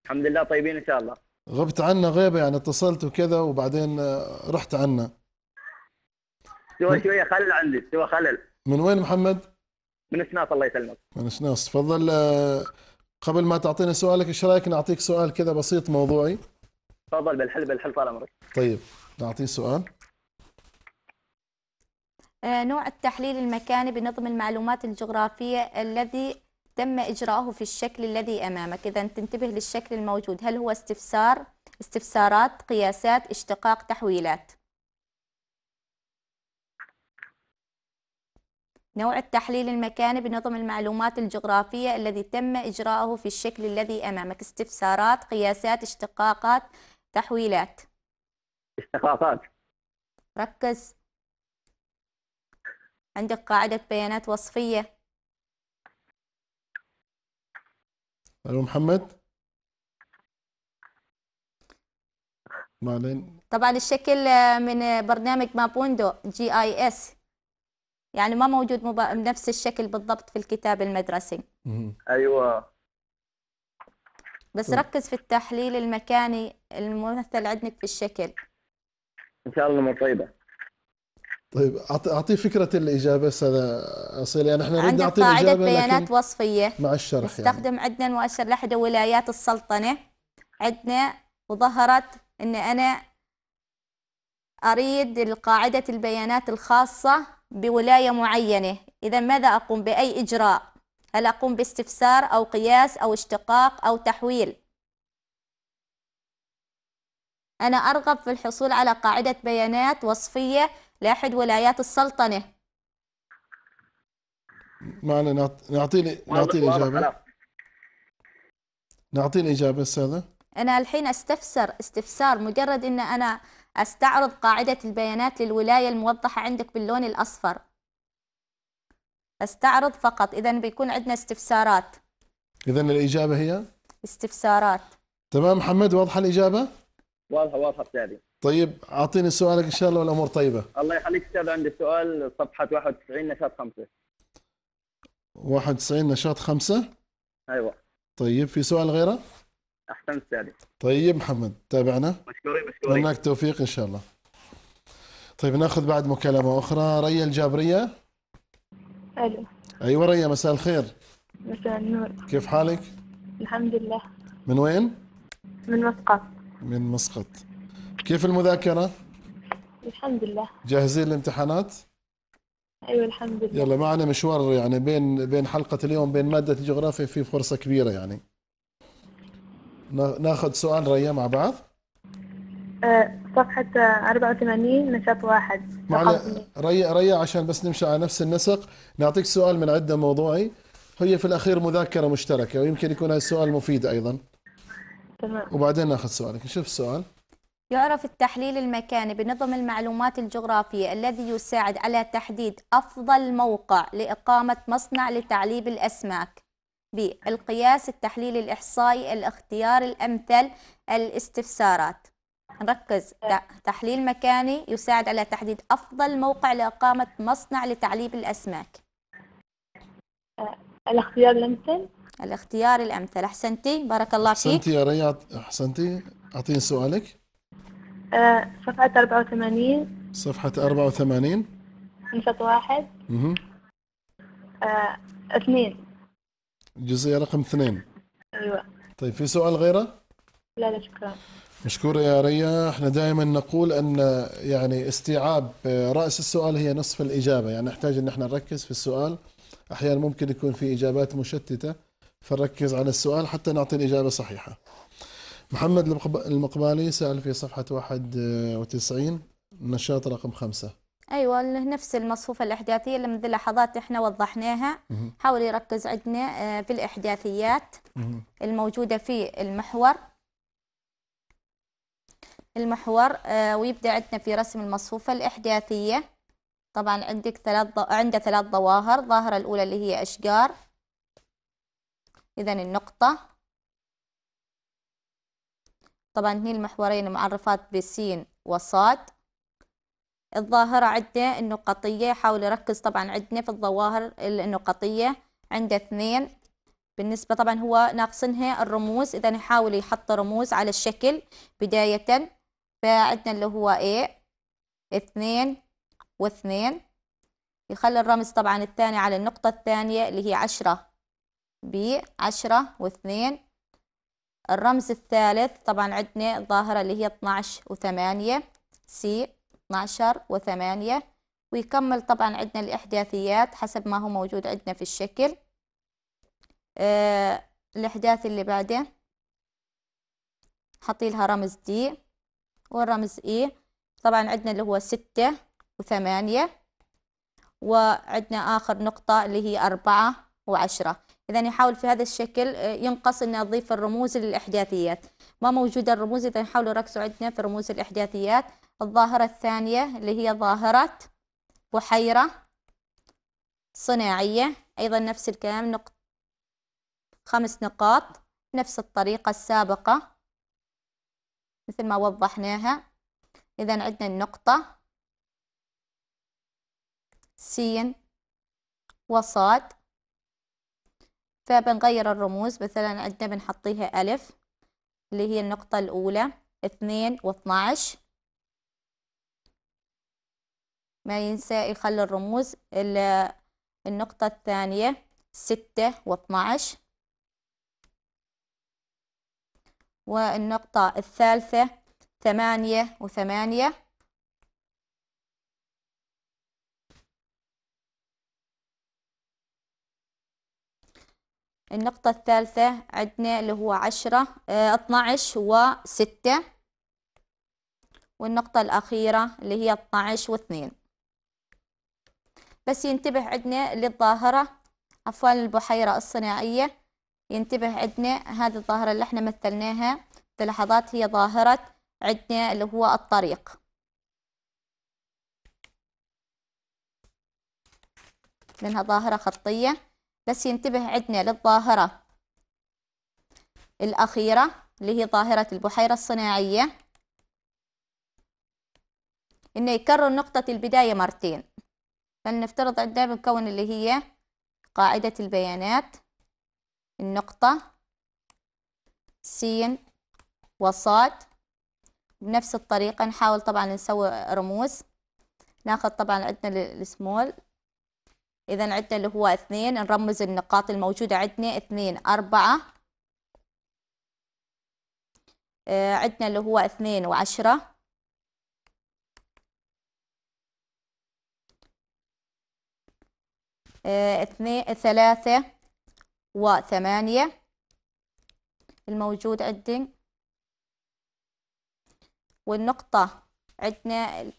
الحمد لله طيبين إن شاء الله غبت عنا غيبة يعني اتصلت وكذا وبعدين آه، رحت عنا شوي شوية خلل عندي سوى خلل من وين محمد؟ من سناس الله يسلمك من سناس تفضل آه، قبل ما تعطينا سؤالك ايش رايك نعطيك سؤال كذا بسيط موضوعي تفضل بالحل بالحل طال عمرك طيب نعطيه سؤال آه، نوع التحليل المكاني بنظم المعلومات الجغرافية الذي تم إجراءه في الشكل الذي أمامك إذا تنتبه للشكل الموجود هل هو استفسار استفسارات قياسات اشتقاق تحويلات نوع التحليل المكاني بنظم المعلومات الجغرافية الذي تم إجراءه في الشكل الذي أمامك استفسارات قياسات اشتقاقات تحويلات استخلاصات ركز عندك قاعدة بيانات وصفية ألو محمد معلين طبعا الشكل من برنامج مابوندو جي اي اس يعني ما موجود مبا... نفس الشكل بالضبط في الكتاب المدرسي ايوه بس ركز في التحليل المكاني الممثل عندك في الشكل ان شاء الله طيبة طيب اعطيه فكره الاجابه استاذ اصيل يعني احنا نريد نعطي قاعده بيانات وصفيه مع الشرح يعني. نستخدم يعني. عندنا المؤشر لاحدى ولايات السلطنه عندنا وظهرت ان انا اريد قاعده البيانات الخاصه بولايه معينه اذا ماذا اقوم باي اجراء هل أقوم باستفسار أو قياس أو اشتقاق أو تحويل أنا أرغب في الحصول على قاعدة بيانات وصفية لأحد ولايات السلطنة معنا نعطي نعطيني نعطي نعطيني إجابة الإجابة أستاذة أنا الحين أستفسر استفسار مجرد أن أنا أستعرض قاعدة البيانات للولاية الموضحة عندك باللون الأصفر استعرض فقط إذا بيكون عندنا استفسارات إذا الإجابة هي استفسارات تمام محمد واضحة الإجابة؟ واضحة واضحة أستاذي طيب أعطيني سؤالك إن شاء الله والأمور طيبة الله يخليك أستاذ عندي سؤال صفحة 91 نشاط خمسة 91 نشاط خمسة؟ أيوه طيب في سؤال غيره؟ أحسن أستاذي طيب محمد تابعنا مشكورين مشكورين هناك توفيق إن شاء الله طيب ناخذ بعد مكالمة أخرى ريا الجابرية الو ايوه ريا مساء الخير مساء النور كيف حالك؟ الحمد لله من وين؟ من مسقط من مسقط كيف المذاكرة؟ الحمد لله جاهزين للامتحانات؟ ايوه الحمد لله يلا معنا مشوار يعني بين بين حلقة اليوم بين مادة الجغرافيا في فرصة كبيرة يعني ناخذ سؤال ريا مع بعض؟ أه صفحة 84 نشاط واحد معنا ريا ريا عشان بس نمشي على نفس النسق نعطيك سؤال من عدة موضوعي هي في الأخير مذاكرة مشتركة ويمكن يكون هذا السؤال مفيد أيضا تمام وبعدين ناخذ سؤالك نشوف السؤال يعرف التحليل المكاني بنظم المعلومات الجغرافية الذي يساعد على تحديد أفضل موقع لإقامة مصنع لتعليب الأسماك ب القياس التحليل الإحصائي الاختيار الأمثل الاستفسارات ركز تحليل مكاني يساعد على تحديد أفضل موقع لإقامة مصنع لتعليب الأسماك أه، الاختيار الأمثل الاختيار الأمثل أحسنتي بارك الله فيك أحسنتي يا رياض أحسنتي أعطيني سؤالك أه، صفحة 84 صفحة 84 نشاط واحد اها اثنين الجزئية رقم اثنين ايوه طيب في سؤال غيره؟ لا لا شكرا مشكورة يا ريا احنا دائما نقول ان يعني استيعاب آه، رأس السؤال هي نصف الإجابة يعني نحتاج ان احنا نركز في السؤال احيانا ممكن يكون في إجابات مشتتة فنركز على السؤال حتى نعطي الإجابة صحيحة محمد المقبالي سأل في صفحة 91 النشاط آه، رقم خمسة أيوة نفس المصفوفة الإحداثية اللي منذ لحظات إحنا وضحناها حاول يركز عندنا آه، في الإحداثيات الموجودة في المحور المحور آه، ويبدأ عندنا في رسم المصفوفة الإحداثية طبعا عندك ثلاث ض... عنده ثلاث ظواهر الظاهرة الأولى اللي هي أشجار إذا النقطة طبعا هني المحورين معرفات بسين وصاد الظاهرة عندنا النقطية حاول يركز طبعا عندنا في الظواهر النقطية عنده اثنين بالنسبة طبعا هو ناقصنها الرموز إذا يحاول يحط رموز على الشكل بداية عندنا اللي هو ايه اثنين واثنين يخلي الرمز طبعا الثاني على النقطة الثانية اللي هي عشرة بي عشرة واثنين الرمز الثالث طبعا عندنا الظاهرة اللي هي 12 وثمانية سي 12 وثمانية ويكمل طبعا عندنا الإحداثيات حسب ما هو موجود عندنا في الشكل آه الإحداث اللي بعده حطي لها رمز دي والرمز إي طبعا عندنا اللي هو ستة وثمانية وعندنا آخر نقطة اللي هي أربعة وعشرة إذا يحاول في هذا الشكل آه، ينقص أن أضيف الرموز للإحداثيات ما موجودة الرموز إذا يحاولوا يركزوا عندنا في رموز الإحداثيات الظاهرة الثانية اللي هي ظاهرة بحيرة صناعية أيضا نفس الكلام نقط خمس نقاط نفس الطريقة السابقة مثل ما وضحناها إذا عندنا النقطة س وصاد فبنغير الرموز مثلا عندنا بنحطيها ألف اللي هي النقطة الأولى اثنين واثناعش ما ينسى يخلي الرموز النقطة الثانية ستة واثناعش والنقطة الثالثة ثمانية وثمانية النقطة الثالثة عندنا اللي هو عشرة اتناعش آه، وستة والنقطة الأخيرة اللي هي اتناعش واثنين بس ينتبه عندنا للظاهرة عفوا البحيرة الصناعية ينتبه عندنا هذه الظاهرة اللي احنا مثلناها في لحظات هي ظاهرة عندنا اللي هو الطريق لأنها ظاهرة خطية بس ينتبه عندنا للظاهرة الأخيرة اللي هي ظاهرة البحيرة الصناعية إنه يكرر نقطة البداية مرتين فلنفترض عندنا بنكون اللي هي قاعدة البيانات النقطة س وصاد بنفس الطريقة نحاول طبعا نسوي رموز ناخذ طبعا عندنا السمول إذا عندنا اللي هو اثنين نرمز النقاط الموجودة عندنا اثنين أربعة آه، عندنا اللي هو اثنين وعشرة آه، اثنين ثلاثة وثمانية الموجود عندنا والنقطة عندنا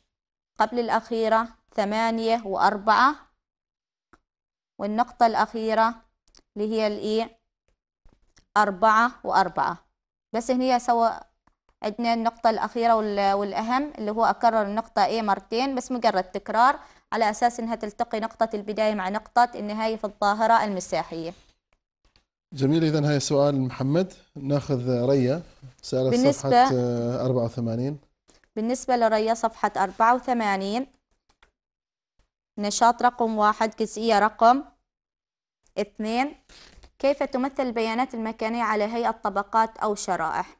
قبل الأخيرة ثمانية وأربعة والنقطة الأخيرة اللي هي الإي أربعة وأربعة بس هنا سوى عندنا النقطة الأخيرة والأهم اللي هو أكرر النقطة إي مرتين بس مجرد تكرار على أساس إنها تلتقي نقطة البداية مع نقطة النهاية في الظاهرة المساحية جميل اذا هاي سؤال محمد ناخذ ريا سالت بالنسبة صفحه 84 بالنسبه لريا صفحه 84 نشاط رقم واحد جزئيه رقم اثنين كيف تمثل البيانات المكانيه على هيئه طبقات او شرائح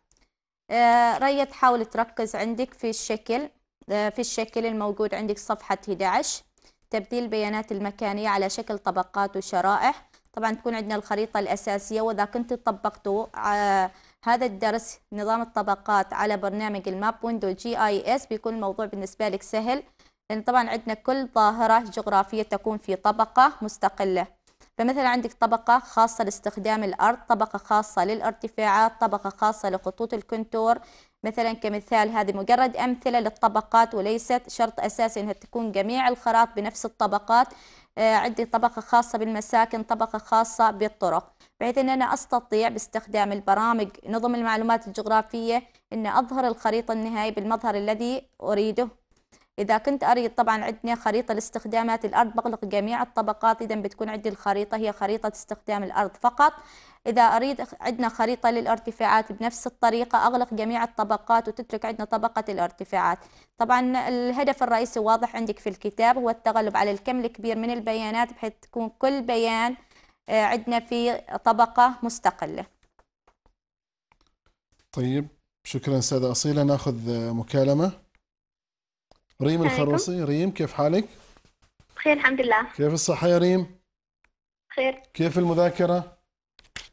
آه، ريا تحاول تركز عندك في الشكل آه، في الشكل الموجود عندك صفحة 11 تبديل البيانات المكانية على شكل طبقات وشرائح طبعا تكون عندنا الخريطة الأساسية وإذا كنت طبقتوا آه، هذا الدرس نظام الطبقات على برنامج الماب ويندو جي آي إس بيكون الموضوع بالنسبة لك سهل لأن طبعا عندنا كل ظاهرة جغرافية تكون في طبقة مستقلة فمثلا عندك طبقة خاصة لاستخدام الأرض طبقة خاصة للارتفاعات طبقة خاصة لخطوط الكنتور مثلا كمثال هذه مجرد أمثلة للطبقات وليست شرط أساسي أنها تكون جميع الخرائط بنفس الطبقات آه، عندي طبقة خاصة بالمساكن طبقة خاصة بالطرق بحيث أن أنا أستطيع باستخدام البرامج نظم المعلومات الجغرافية أن أظهر الخريطة النهائية بالمظهر الذي أريده إذا كنت أريد طبعا عندنا خريطة لاستخدامات الأرض بغلق جميع الطبقات إذا بتكون عندي الخريطة هي خريطة استخدام الأرض فقط إذا أريد عندنا خريطة للارتفاعات بنفس الطريقة أغلق جميع الطبقات وتترك عندنا طبقة الارتفاعات طبعا الهدف الرئيسي واضح عندك في الكتاب هو التغلب على الكم الكبير من البيانات بحيث تكون كل بيان آه، عندنا في طبقة مستقلة طيب شكرا سادة أصيلة ناخذ مكالمة ريم الخروصي ريم كيف حالك؟ بخير الحمد لله كيف الصحة يا ريم؟ بخير كيف المذاكرة؟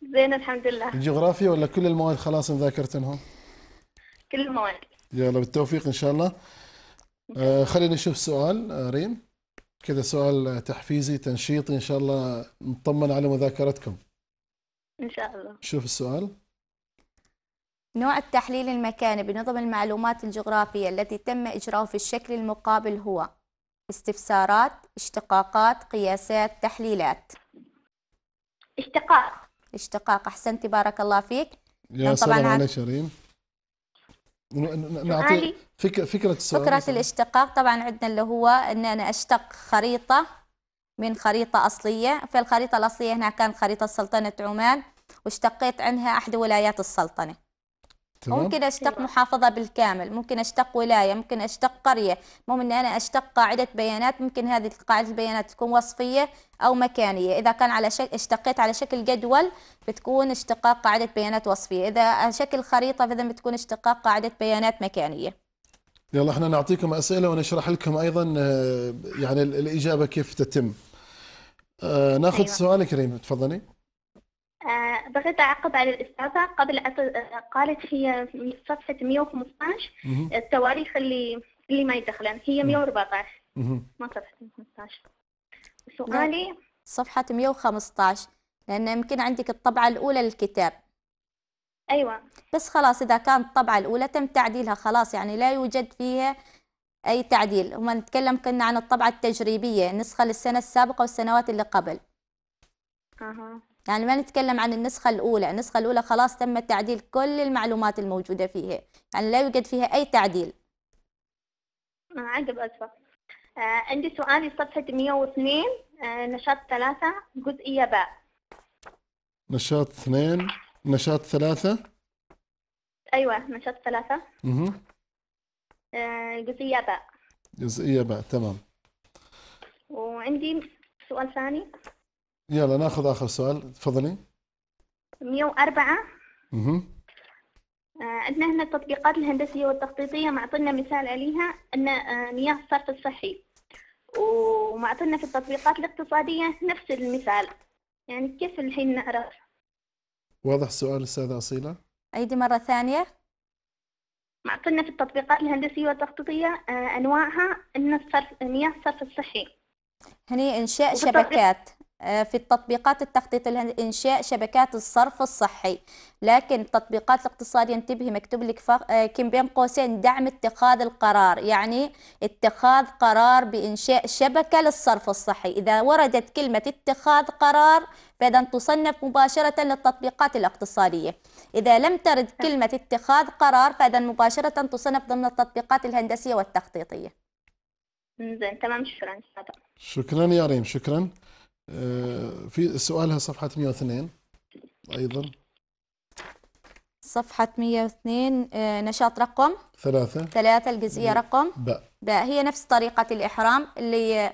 زين الحمد لله الجغرافيا ولا كل المواد خلاص مذاكرتنهم؟ كل المواد يلا بالتوفيق إن شاء الله آه خلينا نشوف سؤال آه ريم كذا سؤال آه، تحفيزي تنشيطي إن شاء الله نطمن على مذاكرتكم إن شاء الله شوف السؤال نوع التحليل المكاني بنظم المعلومات الجغرافية التي تم إجراءه في الشكل المقابل هو استفسارات، اشتقاقات، قياسات، تحليلات اشتقاق اشتقاق أحسنت بارك الله فيك يا سلام عليك شريم نعطي فكرة فكرة فكرة الاشتقاق طبعا عندنا اللي هو أن أنا أشتق خريطة من خريطة أصلية فالخريطة الأصلية هنا كانت خريطة سلطنة عمان واشتقيت عنها أحد ولايات السلطنة تمام. ممكن اشتق أيوة. محافظه بالكامل ممكن اشتق ولايه ممكن اشتق قريه ان انا اشتق قاعده بيانات ممكن هذه قاعده البيانات تكون وصفيه او مكانيه اذا كان على شك... اشتقيت على شكل جدول بتكون اشتقاق قاعده بيانات وصفيه اذا على شكل خريطه فاذا بتكون اشتقاق قاعده بيانات مكانيه يلا احنا نعطيكم اسئله ونشرح لكم ايضا آه، يعني الاجابه كيف تتم آه، ناخذ أيوة. سؤال كريم تفضلي آه، بغيت أعقب على الأستاذة قبل آه، قالت هي من صفحة 115 التواريخ اللي اللي ما يدخلن يعني هي 114 ما صفحة 115 سؤالي صفحة 115 لأن يمكن عندك الطبعة الأولى للكتاب أيوة بس خلاص إذا كانت الطبعة الأولى تم تعديلها خلاص يعني لا يوجد فيها أي تعديل وما نتكلم كنا عن الطبعة التجريبية نسخة للسنة السابقة والسنوات اللي قبل أها يعني ما نتكلم عن النسخة الأولى النسخة الأولى خلاص تم تعديل كل المعلومات الموجودة فيها يعني لا يوجد فيها أي تعديل عقب أسفة آه عندي سؤالي صفحة 102 آه نشاط ثلاثة جزئية باء نشاط اثنين نشاط ثلاثة أيوة نشاط ثلاثة اها آه جزئية باء جزئية باء تمام وعندي سؤال ثاني يلا ناخذ اخر سؤال تفضلي 104 اها عندنا هنا التطبيقات الهندسية والتخطيطية معطينا مثال عليها أن آه، مياه الصرف الصحي ومعطينا في التطبيقات الاقتصادية نفس المثال يعني كيف الحين نعرف واضح السؤال أستاذة أصيلة أيدي مرة ثانية معطينا في التطبيقات الهندسية والتخطيطية آه، أنواعها أن الصرف مياه الصرف الصحي هني إنشاء شبكات آه، في التطبيقات التخطيط لإنشاء شبكات الصرف الصحي لكن التطبيقات الاقتصادية انتبهي مكتوب لك آه، كم بين قوسين دعم اتخاذ القرار يعني اتخاذ قرار بإنشاء شبكة للصرف الصحي إذا وردت كلمة اتخاذ قرار فإذا تصنف مباشرة للتطبيقات الاقتصادية إذا لم ترد أه. كلمة اتخاذ قرار فإذا مباشرة تصنف ضمن التطبيقات الهندسية والتخطيطية زين تمام شكرا شكرا يا ريم شكرا آه، في سؤالها صفحة 102 أيضا صفحة 102 آه، نشاط رقم ثلاثة ثلاثة الجزئية رقم باء باء هي نفس طريقة الإحرام اللي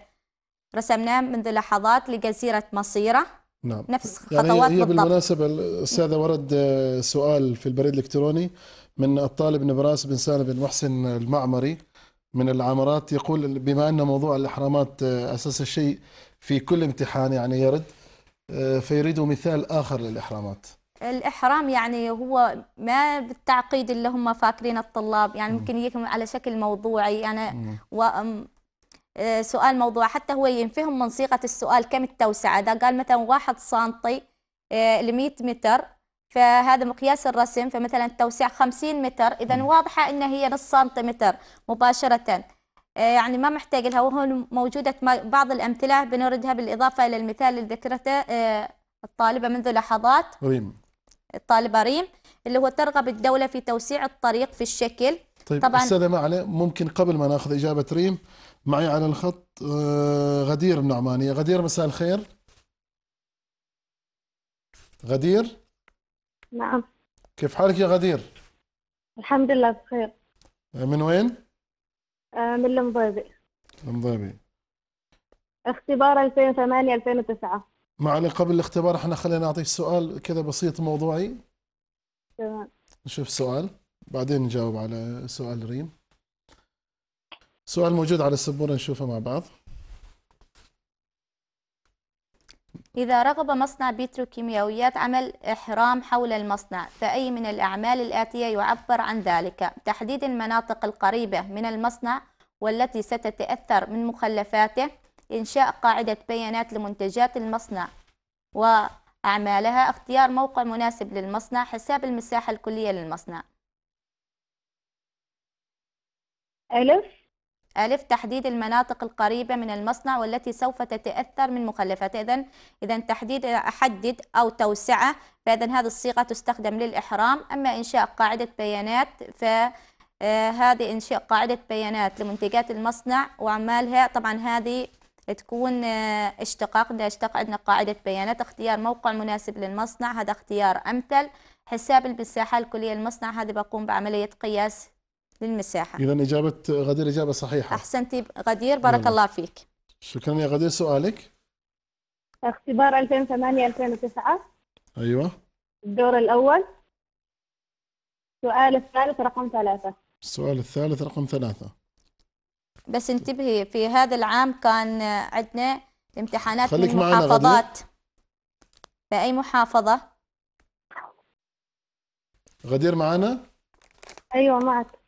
رسمناه منذ لحظات لجزيرة مصيرة نعم نفس يعني خطوات يعني هي بالضبط. بالمناسبة الأستاذة ورد آه، سؤال في البريد الإلكتروني من الطالب نبراس بن سالم بن محسن المعمري من العمارات يقول بما أن موضوع الإحرامات آه، أساس الشيء في كل امتحان يعني يرد آه، فيريد مثال آخر للإحرامات الإحرام يعني هو ما بالتعقيد اللي هم فاكرين الطلاب يعني ممكن يجيكم على شكل موضوعي أنا و... آه، سؤال موضوع حتى هو ينفهم من صيغة السؤال كم التوسعة اذا قال مثلا واحد سنتي 100 متر فهذا مقياس الرسم فمثلا التوسيع 50 متر اذا واضحه ان هي نص سنتيمتر مباشره آه، يعني ما محتاج لها وهون موجودة بعض الأمثلة بنوردها بالإضافة إلى المثال اللي ذكرته آه، الطالبة منذ لحظات ريم الطالبة ريم اللي هو ترغب الدولة في توسيع الطريق في الشكل طيب طبعا أستاذة عليه ممكن قبل ما ناخذ إجابة ريم معي على الخط آه، غدير النعمانية غدير مساء الخير غدير نعم كيف حالك يا غدير؟ الحمد لله بخير آه، من وين؟ آه من المضيبي المضيبي اختبار 2008 2009 مع اللي قبل الاختبار احنا خلينا نعطيك سؤال كذا بسيط موضوعي تمام نشوف سؤال بعدين نجاوب على سؤال ريم سؤال موجود على السبورة نشوفه مع بعض إذا رغب مصنع بتروكيماويات عمل إحرام حول المصنع فأي من الأعمال الآتية يعبر عن ذلك تحديد المناطق القريبة من المصنع والتي ستتأثر من مخلفاته إنشاء قاعدة بيانات لمنتجات المصنع وأعمالها اختيار موقع مناسب للمصنع حساب المساحة الكلية للمصنع ألف ألف تحديد المناطق القريبة من المصنع والتي سوف تتأثر من مخلفات إذا إذا تحديد أحدد أو توسعة فإذا هذه الصيغة تستخدم للإحرام أما إنشاء قاعدة بيانات ف آه، هذه إنشاء قاعدة بيانات لمنتجات المصنع وعمالها طبعا هذه تكون آه، اشتقاق اشتق عندنا قاعدة بيانات اختيار موقع مناسب للمصنع هذا اختيار أمثل حساب المساحة الكلية للمصنع هذا بقوم بعملية قياس للمساحة إذا إجابة غدير إجابة صحيحة أحسنتي غدير بارك نعم. الله فيك شكرا يا غدير سؤالك اختبار 2008 2009 أيوه الدور الأول السؤال الثالث رقم ثلاثة السؤال الثالث رقم ثلاثة بس انتبهي في هذا العام كان عندنا امتحانات من محافظات بأي محافظة؟ غدير معنا؟ أيوة معك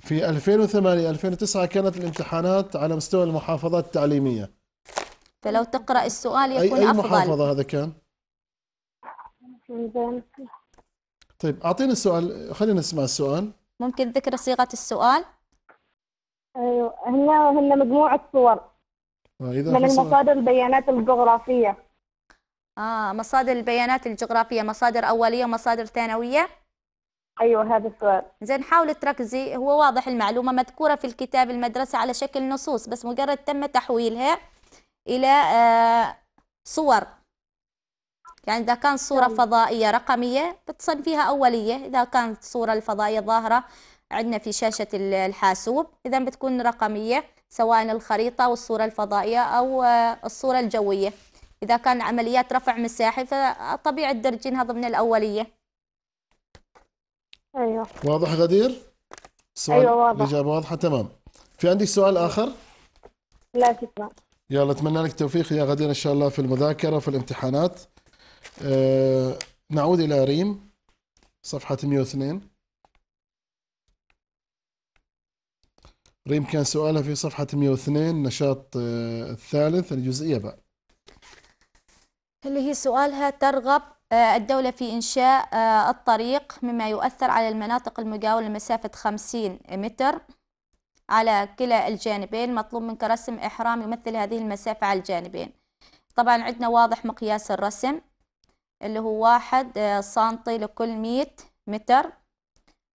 في 2008 2009 كانت الامتحانات على مستوى المحافظات التعليميه فلو تقرا السؤال يكون أي افضل اي محافظه هذا كان طيب اعطيني السؤال خلينا نسمع السؤال ممكن ذكر صيغه السؤال ايوه هنا هنا مجموعه صور آه، من مصادر البيانات الجغرافيه اه مصادر البيانات الجغرافيه مصادر اوليه ومصادر ثانويه ايوه هذا السؤال زين حاولي تركزي هو واضح المعلومه مذكوره في الكتاب المدرسه على شكل نصوص بس مجرد تم تحويلها الى آه، صور يعني إذا كانت صورة يعني فضائية رقمية بتصنفيها أولية إذا كانت الصورة الفضائية ظاهرة عندنا في شاشة الحاسوب إذا بتكون رقمية سواء الخريطة والصورة الفضائية أو آه، الصورة الجوية إذا كان عمليات رفع مساحي فطبيعة درجينها ضمن الأولية ايوه واضح غدير؟ ايوه واضح الاجابه واضحه تمام في عندك سؤال اخر؟ لا شكرا يلا اتمنى لك التوفيق يا غدير ان شاء الله في المذاكره وفي الامتحانات آه نعود الى ريم صفحه 102 ريم كان سؤالها في صفحة 102 نشاط آه، الثالث الجزئية بقى اللي هي سؤالها ترغب آه، الدولة في إنشاء آه، الطريق مما يؤثر على المناطق المجاورة لمسافة 50 متر على كلا الجانبين مطلوب منك رسم إحرام يمثل هذه المسافة على الجانبين طبعا عندنا واضح مقياس الرسم اللي هو واحد آه، سنتي لكل مية متر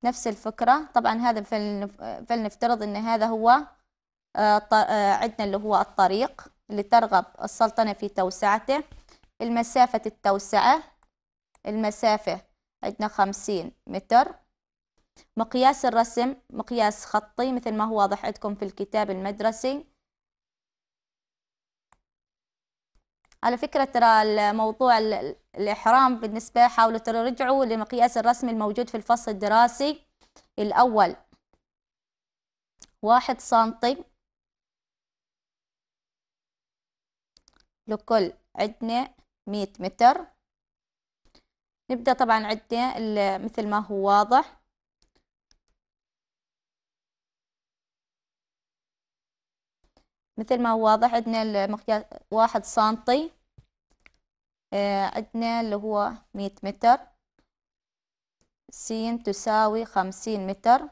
نفس الفكرة طبعا هذا فلنفترض أن هذا هو عندنا اللي هو الطريق اللي ترغب السلطنة في توسعته المسافة التوسعة المسافة عندنا خمسين متر مقياس الرسم مقياس خطي مثل ما هو واضح عندكم في الكتاب المدرسي على فكرة ترى الموضوع الإحرام بالنسبة حاولوا ترجعوا لمقياس الرسم الموجود في الفصل الدراسي الأول واحد سنتي لكل عدنا مية متر نبدأ طبعا عدة مثل ما هو واضح مثل ما هو واضح عندنا المقياس واحد سنتي آه، عندنا اللي هو مية متر سين تساوي خمسين متر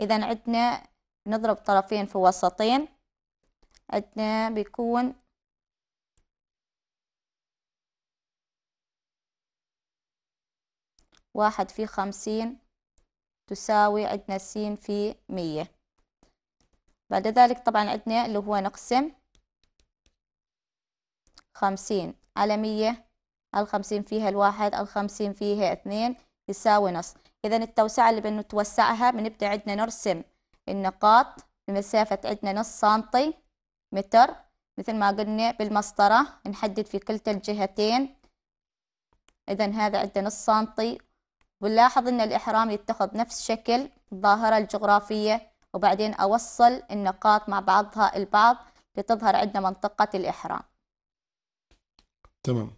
إذا عندنا نضرب طرفين في وسطين عندنا بيكون واحد في خمسين تساوي عندنا س في مية بعد ذلك طبعا عندنا اللي هو نقسم خمسين على مية الخمسين فيها الواحد الخمسين فيها اثنين يساوي نص إذا التوسعة اللي بنتوسعها بنبدأ عندنا نرسم النقاط بمسافة عندنا نص سنتي متر مثل ما قلنا بالمسطرة نحدد في كلتا الجهتين إذا هذا عندنا نص سنتي بنلاحظ ان الاحرام يتخذ نفس شكل الظاهرة الجغرافية وبعدين اوصل النقاط مع بعضها البعض لتظهر عندنا منطقة الاحرام تمام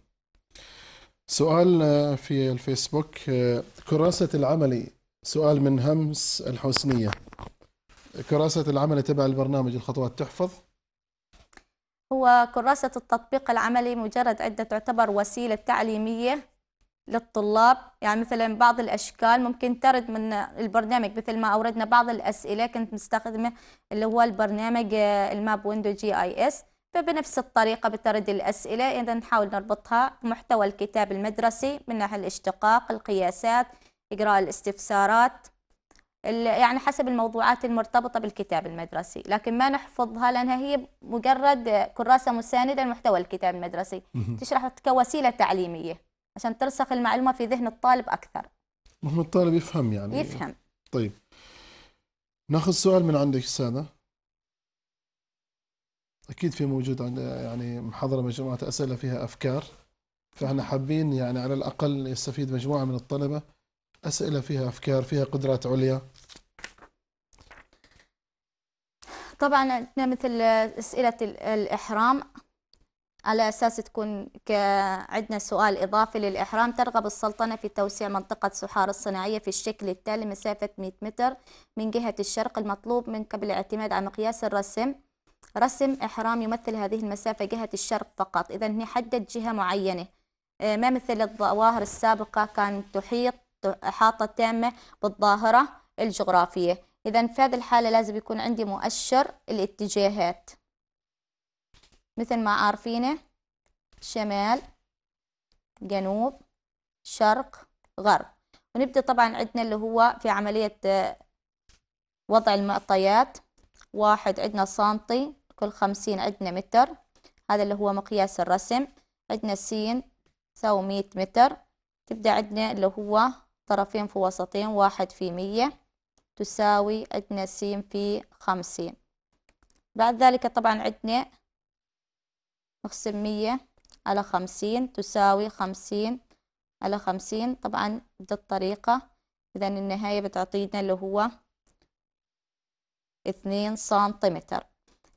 سؤال آه، في الفيسبوك آه، كراسة العملي سؤال من همس الحسنية كراسة العملي تبع البرنامج الخطوات تحفظ هو كراسة التطبيق العملي مجرد عدة تعتبر وسيلة تعليمية للطلاب يعني مثلا بعض الأشكال ممكن ترد من البرنامج مثل ما أوردنا بعض الأسئلة كنت مستخدمة اللي هو البرنامج آه، الماب ويندو جي آي إس فبنفس الطريقة بترد الأسئلة إذا نحاول نربطها محتوى الكتاب المدرسي من ناحية الاشتقاق القياسات إجراء الاستفسارات يعني حسب الموضوعات المرتبطة بالكتاب المدرسي لكن ما نحفظها لأنها هي مجرد كراسة مساندة لمحتوى الكتاب المدرسي تشرح كوسيلة تعليمية عشان ترسخ المعلومة في ذهن الطالب أكثر المهم الطالب يفهم يعني يفهم طيب ناخذ سؤال من عندك استاذه اكيد في موجود عند يعني محاضره مجموعه اسئله فيها افكار فاحنا حابين يعني على الاقل يستفيد مجموعه من الطلبه اسئله فيها افكار فيها قدرات عليا طبعا عندنا مثل اسئله الاحرام على أساس تكون عندنا سؤال إضافي للإحرام ترغب السلطنة في توسيع منطقة سحار الصناعية في الشكل التالي مسافة 100 متر من جهة الشرق المطلوب منك بالاعتماد على مقياس الرسم رسم إحرام يمثل هذه المسافة جهة الشرق فقط إذا حدد جهة معينة آه، ما مثل الظواهر السابقة كانت تحيط إحاطة تامة بالظاهرة الجغرافية إذا في هذه الحالة لازم يكون عندي مؤشر الاتجاهات مثل ما عارفينه شمال جنوب شرق غرب ونبدأ طبعا عندنا اللي هو في عملية آه، وضع المعطيات واحد عندنا سنتي كل خمسين عندنا متر هذا اللي هو مقياس الرسم عندنا سين تساوي مية متر تبدأ عندنا اللي هو طرفين في وسطين واحد في مية تساوي عندنا س في خمسين بعد ذلك طبعا عندنا نقسم مية على خمسين تساوي خمسين على خمسين طبعا بدي الطريقة إذا النهاية بتعطينا اللي هو اثنين سنتيمتر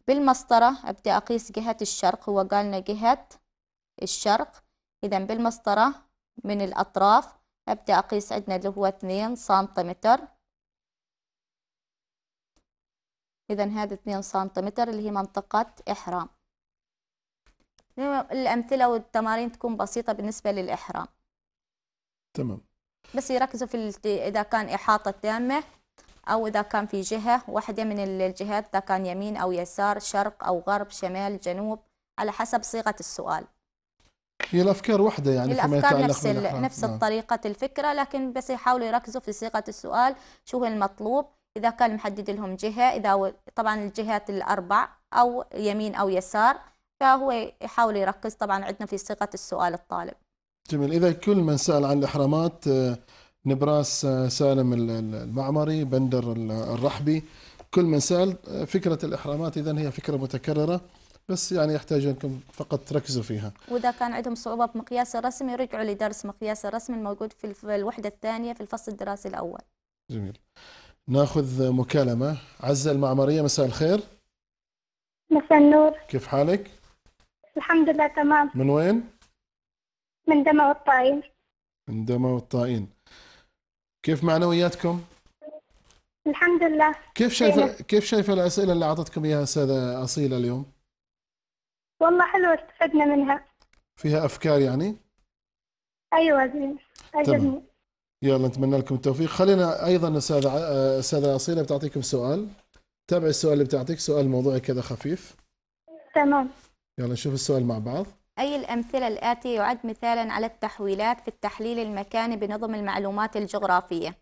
بالمسطرة أبدي أقيس جهة الشرق هو قالنا جهة الشرق إذا بالمسطرة من الأطراف أبدي أقيس عندنا اللي هو اثنين سنتيمتر إذا هذا اثنين سنتيمتر اللي هي منطقة إحرام الأمثلة والتمارين تكون بسيطة بالنسبة للإحرام تمام بس يركزوا في إذا كان إحاطة تامة أو إذا كان في جهة واحدة من الجهات إذا كان يمين أو يسار شرق أو غرب شمال جنوب على حسب صيغة السؤال هي الأفكار واحدة يعني الأفكار فيما نفس ال... نفس نعم. طريقة الفكرة لكن بس يحاولوا يركزوا في صيغة السؤال شو هو المطلوب إذا كان محدد لهم جهة إذا طبعا الجهات الأربع أو يمين أو يسار فهو يحاول يركز طبعا عندنا في صيغه السؤال الطالب جميل اذا كل من سال عن الاحرامات آه، نبراس آه، سالم المعمري بندر الرحبي كل من سال آه، فكره الاحرامات اذا هي فكره متكرره بس يعني يحتاج انكم فقط تركزوا فيها. واذا كان عندهم صعوبه بمقياس الرسم يرجعوا لدرس مقياس الرسم الموجود في الوحده الثانيه في الفصل الدراسي الاول. جميل. ناخذ مكالمه عزه المعمريه مساء الخير. مساء النور. كيف حالك؟ الحمد لله تمام من وين؟ من دمى والطائين من دمى والطائين كيف معنوياتكم؟ الحمد لله كيف شايفه كيف شايفه الاسئله اللي اعطتكم اياها استاذه اصيله اليوم؟ والله حلوه استفدنا منها فيها افكار يعني؟ ايوه زين عجبني يلا نتمنى لكم التوفيق خلينا ايضا استاذه استاذه اصيله بتعطيكم سؤال تابع السؤال اللي بتعطيك سؤال موضوعي كذا خفيف تمام يلا نشوف السؤال مع بعض أي الأمثلة الآتية يعد مثالا على التحويلات في التحليل المكاني بنظم المعلومات الجغرافية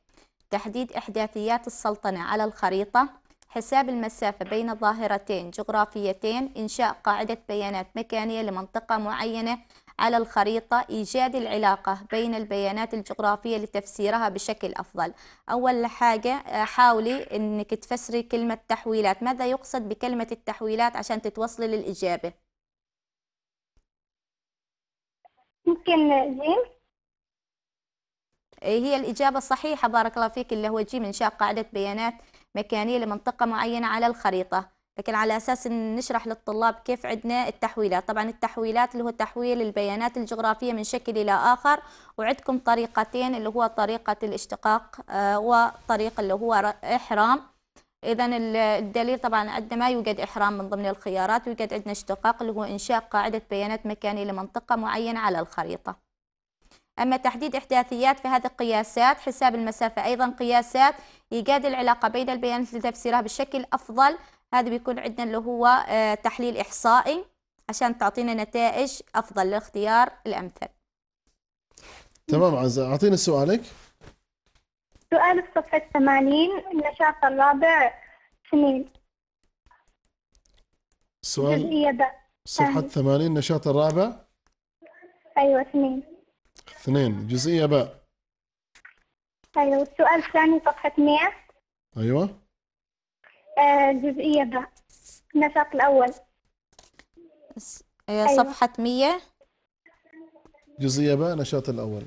تحديد إحداثيات السلطنة على الخريطة حساب المسافة بين ظاهرتين جغرافيتين إنشاء قاعدة بيانات مكانية لمنطقة معينة على الخريطة إيجاد العلاقة بين البيانات الجغرافية لتفسيرها بشكل أفضل أول حاجة آه، حاولي أنك تفسري كلمة تحويلات ماذا يقصد بكلمة التحويلات عشان تتوصلي للإجابة ممكن جيم إيه، هي الإجابة الصحيحة بارك الله فيك اللي هو جيم إنشاء قاعدة بيانات مكانية لمنطقة معينة على الخريطة لكن على أساس نشرح للطلاب كيف عندنا التحويلات طبعا التحويلات اللي هو تحويل البيانات الجغرافية من شكل إلى آخر وعندكم طريقتين اللي هو طريقة الاشتقاق آه، وطريق اللي هو إحرام إذا الدليل طبعا عندنا ما يوجد إحرام من ضمن الخيارات يوجد عندنا اشتقاق اللي هو إنشاء قاعدة بيانات مكانية لمنطقة معينة على الخريطة أما تحديد إحداثيات فهذه قياسات حساب المسافة أيضا قياسات إيجاد العلاقة بين البيانات لتفسيرها بشكل أفضل هذا بيكون عندنا اللي هو آه، تحليل إحصائي عشان تعطينا نتائج أفضل لاختيار الأمثل تمام عزة أعطينا سؤالك سؤال في صفحة 80 النشاط الرابع سنين سؤال صفحة 80 النشاط الرابع أيوة اثنين اثنين جزئية باء أيوة السؤال الثاني صفحة 100 أيوة آه جزئية باء النشاط الأول آه، أيوة. صفحة مئة 100 جزئية باء النشاط الأول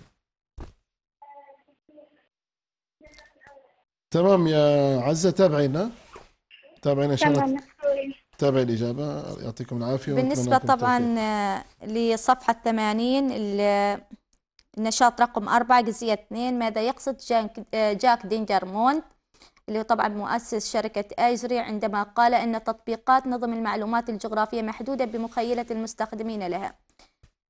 تمام يا عزة تابعينا تابعينا إن شاء الله تابع الإجابة يعطيكم العافية بالنسبة طبعا لصفحة 80 النشاط رقم 4 جزئية 2 ماذا يقصد جاك دينجر مونت اللي هو طبعا مؤسس شركة ايزري عندما قال أن تطبيقات نظم المعلومات الجغرافية محدودة بمخيلة المستخدمين لها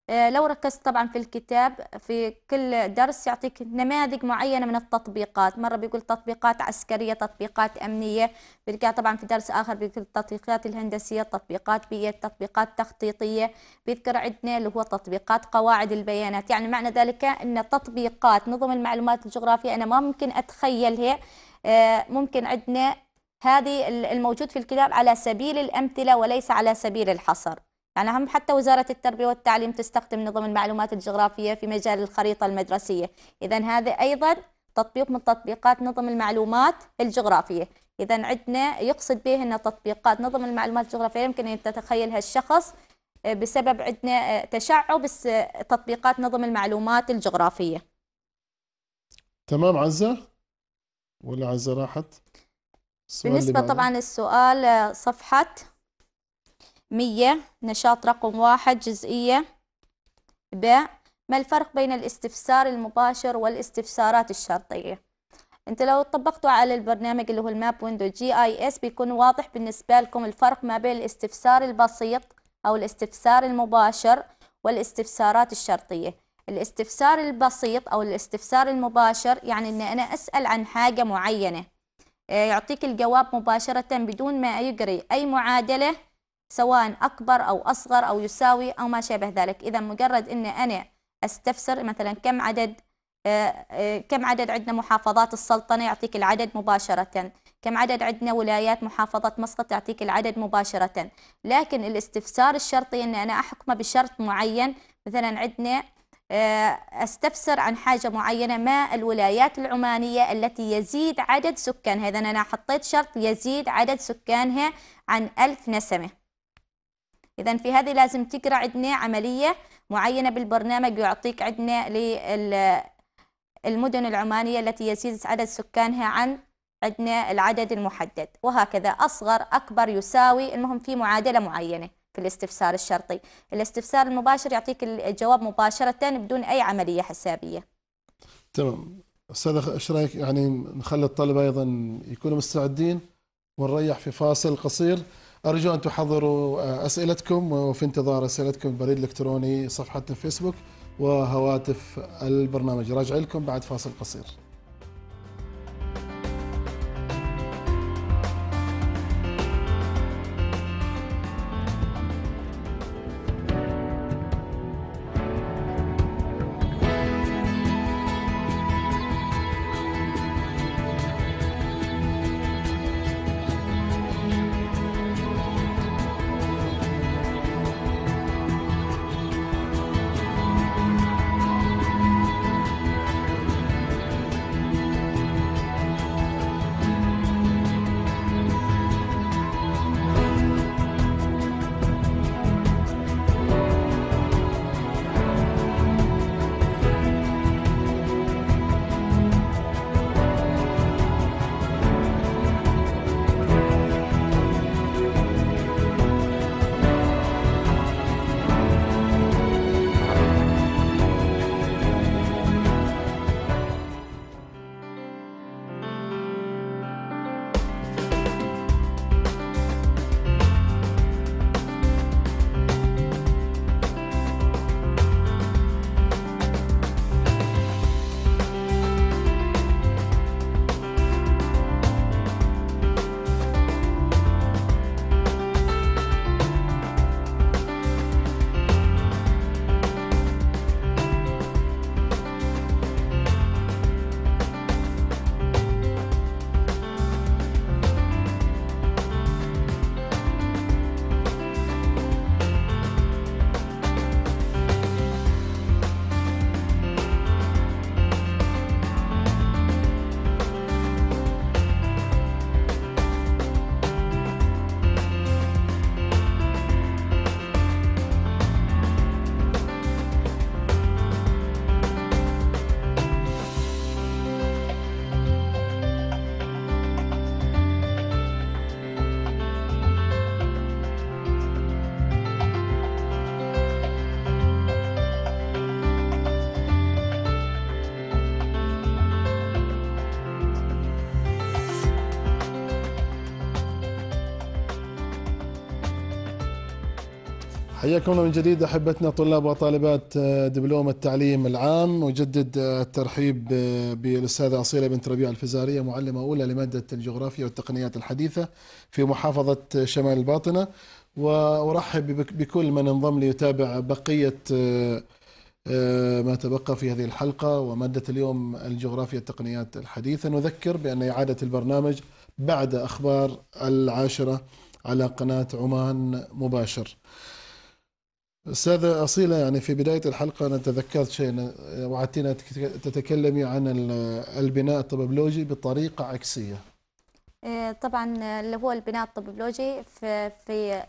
آه، لو ركزت طبعا في الكتاب في كل درس يعطيك نماذج معينة من التطبيقات مرة بيقول تطبيقات عسكرية تطبيقات أمنية بتلقاها طبعا في درس آخر بيقول التطبيقات الهندسية تطبيقات بيئة تطبيقات تخطيطية بيذكر عندنا اللي هو تطبيقات قواعد البيانات يعني معنى ذلك أن تطبيقات نظم المعلومات الجغرافية أنا ما ممكن أتخيلها آه، ممكن عندنا هذه الموجود في الكتاب على سبيل الأمثلة وليس على سبيل الحصر يعني هم حتى وزارة التربية والتعليم تستخدم نظم المعلومات الجغرافية في مجال الخريطة المدرسية إذا هذا أيضا تطبيق من تطبيقات نظم المعلومات الجغرافية إذا عندنا يقصد به أن تطبيقات نظم المعلومات الجغرافية يمكن أن تتخيلها الشخص آه، بسبب عندنا آه، تشعب آه، تطبيقات نظم المعلومات الجغرافية تمام عزة ولا عزة راحت بالنسبة طبعا السؤال صفحة مية نشاط رقم واحد جزئية ب ما الفرق بين الاستفسار المباشر والاستفسارات الشرطية انت لو طبقتوا على البرنامج اللي هو الماب ويندو جي اي اس بيكون واضح بالنسبة لكم الفرق ما بين الاستفسار البسيط او الاستفسار المباشر والاستفسارات الشرطية الاستفسار البسيط او الاستفسار المباشر يعني ان انا اسأل عن حاجة معينة آه، يعطيك الجواب مباشرة بدون ما يجري اي معادلة سواء أكبر أو أصغر أو يساوي أو ما شابه ذلك إذا مجرد أن أنا أستفسر مثلا كم عدد آه، آه، كم عدد عندنا محافظات السلطنة يعطيك العدد مباشرة كم عدد عندنا ولايات محافظة مسقط يعطيك العدد مباشرة لكن الاستفسار الشرطي أن أنا أحكمه بشرط معين مثلا عندنا آه، استفسر عن حاجة معينة ما الولايات العمانية التي يزيد عدد سكانها إذا أنا حطيت شرط يزيد عدد سكانها عن ألف نسمة إذا في هذه لازم تقرأ عندنا عملية معينة بالبرنامج يعطيك عندنا للمدن العمانية التي يزيد عدد سكانها عن عندنا العدد المحدد وهكذا أصغر أكبر يساوي المهم في معادلة معينة في الاستفسار الشرطي الاستفسار المباشر يعطيك الجواب مباشرة بدون أي عملية حسابية تمام أستاذ إيش رأيك يعني نخلي الطلبة أيضا يكونوا مستعدين ونريح في فاصل قصير أرجو أن تحضروا آه، أسئلتكم وفي انتظار أسئلتكم البريد الإلكتروني صفحة فيسبوك وهواتف البرنامج راجع لكم بعد فاصل قصير حياكم من جديد احبتنا طلاب وطالبات آه، دبلوم التعليم العام وجدد آه، الترحيب آه، بالاستاذه اصيله بنت ربيع الفزاريه معلمه اولى لماده الجغرافيا والتقنيات الحديثه في محافظه شمال الباطنه وارحب بكل من انضم ليتابع بقيه ما تبقى في هذه الحلقه وماده اليوم الجغرافيا والتقنيات الحديثه نذكر بان اعاده البرنامج بعد اخبار العاشره على قناه عمان مباشر. أستاذة أصيلة يعني في بداية الحلقة أنا تذكرت شيء وعدتنا تتكلمي عن البناء الطببلوجي بطريقة عكسية آه، طبعا اللي هو البناء الطببلوجي في,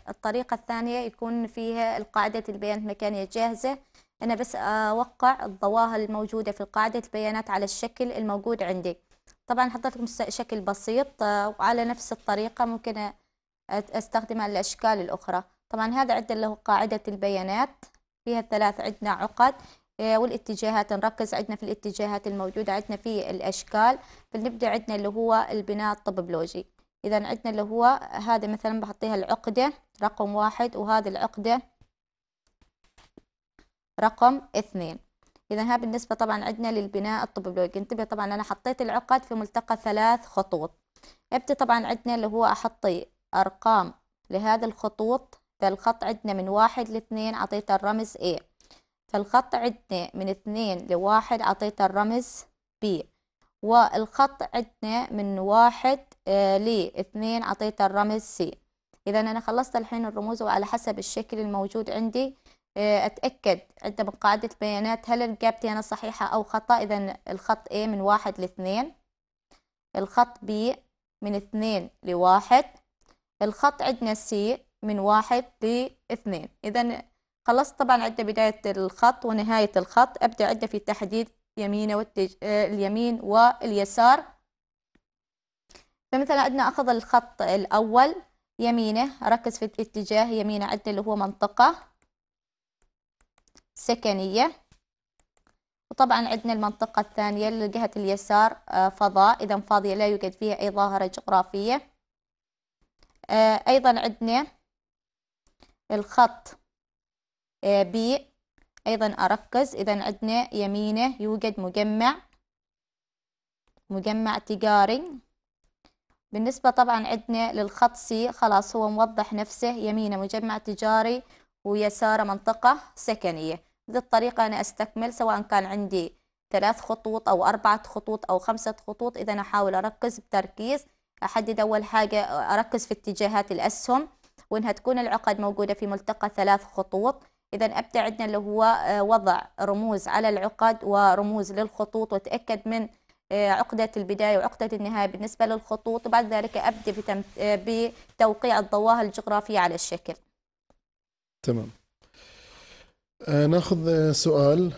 الطريقة الثانية يكون فيها قاعدة البيانات المكانية جاهزة أنا بس أوقع الظواهر الموجودة في قاعدة البيانات على الشكل الموجود عندي طبعا حطيت شكل بسيط آه، وعلى نفس الطريقة ممكن أستخدم الأشكال الأخرى طبعا هذا عندنا له قاعدة البيانات فيها الثلاث عندنا عقد آه، والاتجاهات نركز عندنا في الاتجاهات الموجودة عندنا في الأشكال فنبدأ عندنا اللي هو البناء الطبلوجي إذا عندنا اللي هو هذا مثلا بحطيها العقدة رقم واحد وهذه العقدة رقم اثنين إذا ها بالنسبة طبعا عندنا للبناء الطبلوجي انتبه طبعا أنا حطيت العقد في ملتقى ثلاث خطوط ابدأ طبعا عندنا اللي هو أحط أرقام لهذه الخطوط فالخط عندنا من واحد لاثنين عطيته الرمز A فالخط عندنا من اثنين لواحد عطيته الرمز B والخط عندنا من واحد آه، لاثنين عطيته الرمز C إذا أنا خلصت الحين الرموز وعلى حسب الشكل الموجود عندي آه، أتأكد عندما من قاعدة البيانات هل إجابتي أنا صحيحة أو خطأ إذا الخط A من واحد لاثنين الخط B من اثنين لواحد الخط عندنا C من واحد لاثنين إذا خلصت طبعا عدة بداية الخط ونهاية الخط أبدأ عدة في تحديد يمين والتج... آه، اليمين واليسار فمثلا عندنا أخذ الخط الأول يمينه ركز في اتجاه يمينه عدة اللي هو منطقة سكنية وطبعا عندنا المنطقة الثانية لجهة اليسار آه، فضاء إذا فاضية لا يوجد فيها أي ظاهرة جغرافية آه، أيضا عندنا الخط آه، بي أيضا أركز إذا عندنا يمينه يوجد مجمع مجمع تجاري بالنسبة طبعا عندنا للخط سي خلاص هو موضح نفسه يمينه مجمع تجاري ويساره منطقة سكنية بهذه الطريقة أنا أستكمل سواء كان عندي ثلاث خطوط أو أربعة خطوط أو خمسة خطوط إذا أحاول أركز بتركيز أحدد أول حاجة أركز في اتجاهات الأسهم وانها تكون العقد موجوده في ملتقى ثلاث خطوط اذا ابدا عندنا اللي هو آه، وضع رموز على العقد ورموز للخطوط وتاكد من آه، عقدة البداية وعقدة النهاية بالنسبة للخطوط وبعد ذلك أبدأ آه، بتوقيع الظواهر الجغرافية على الشكل تمام آه ناخذ سؤال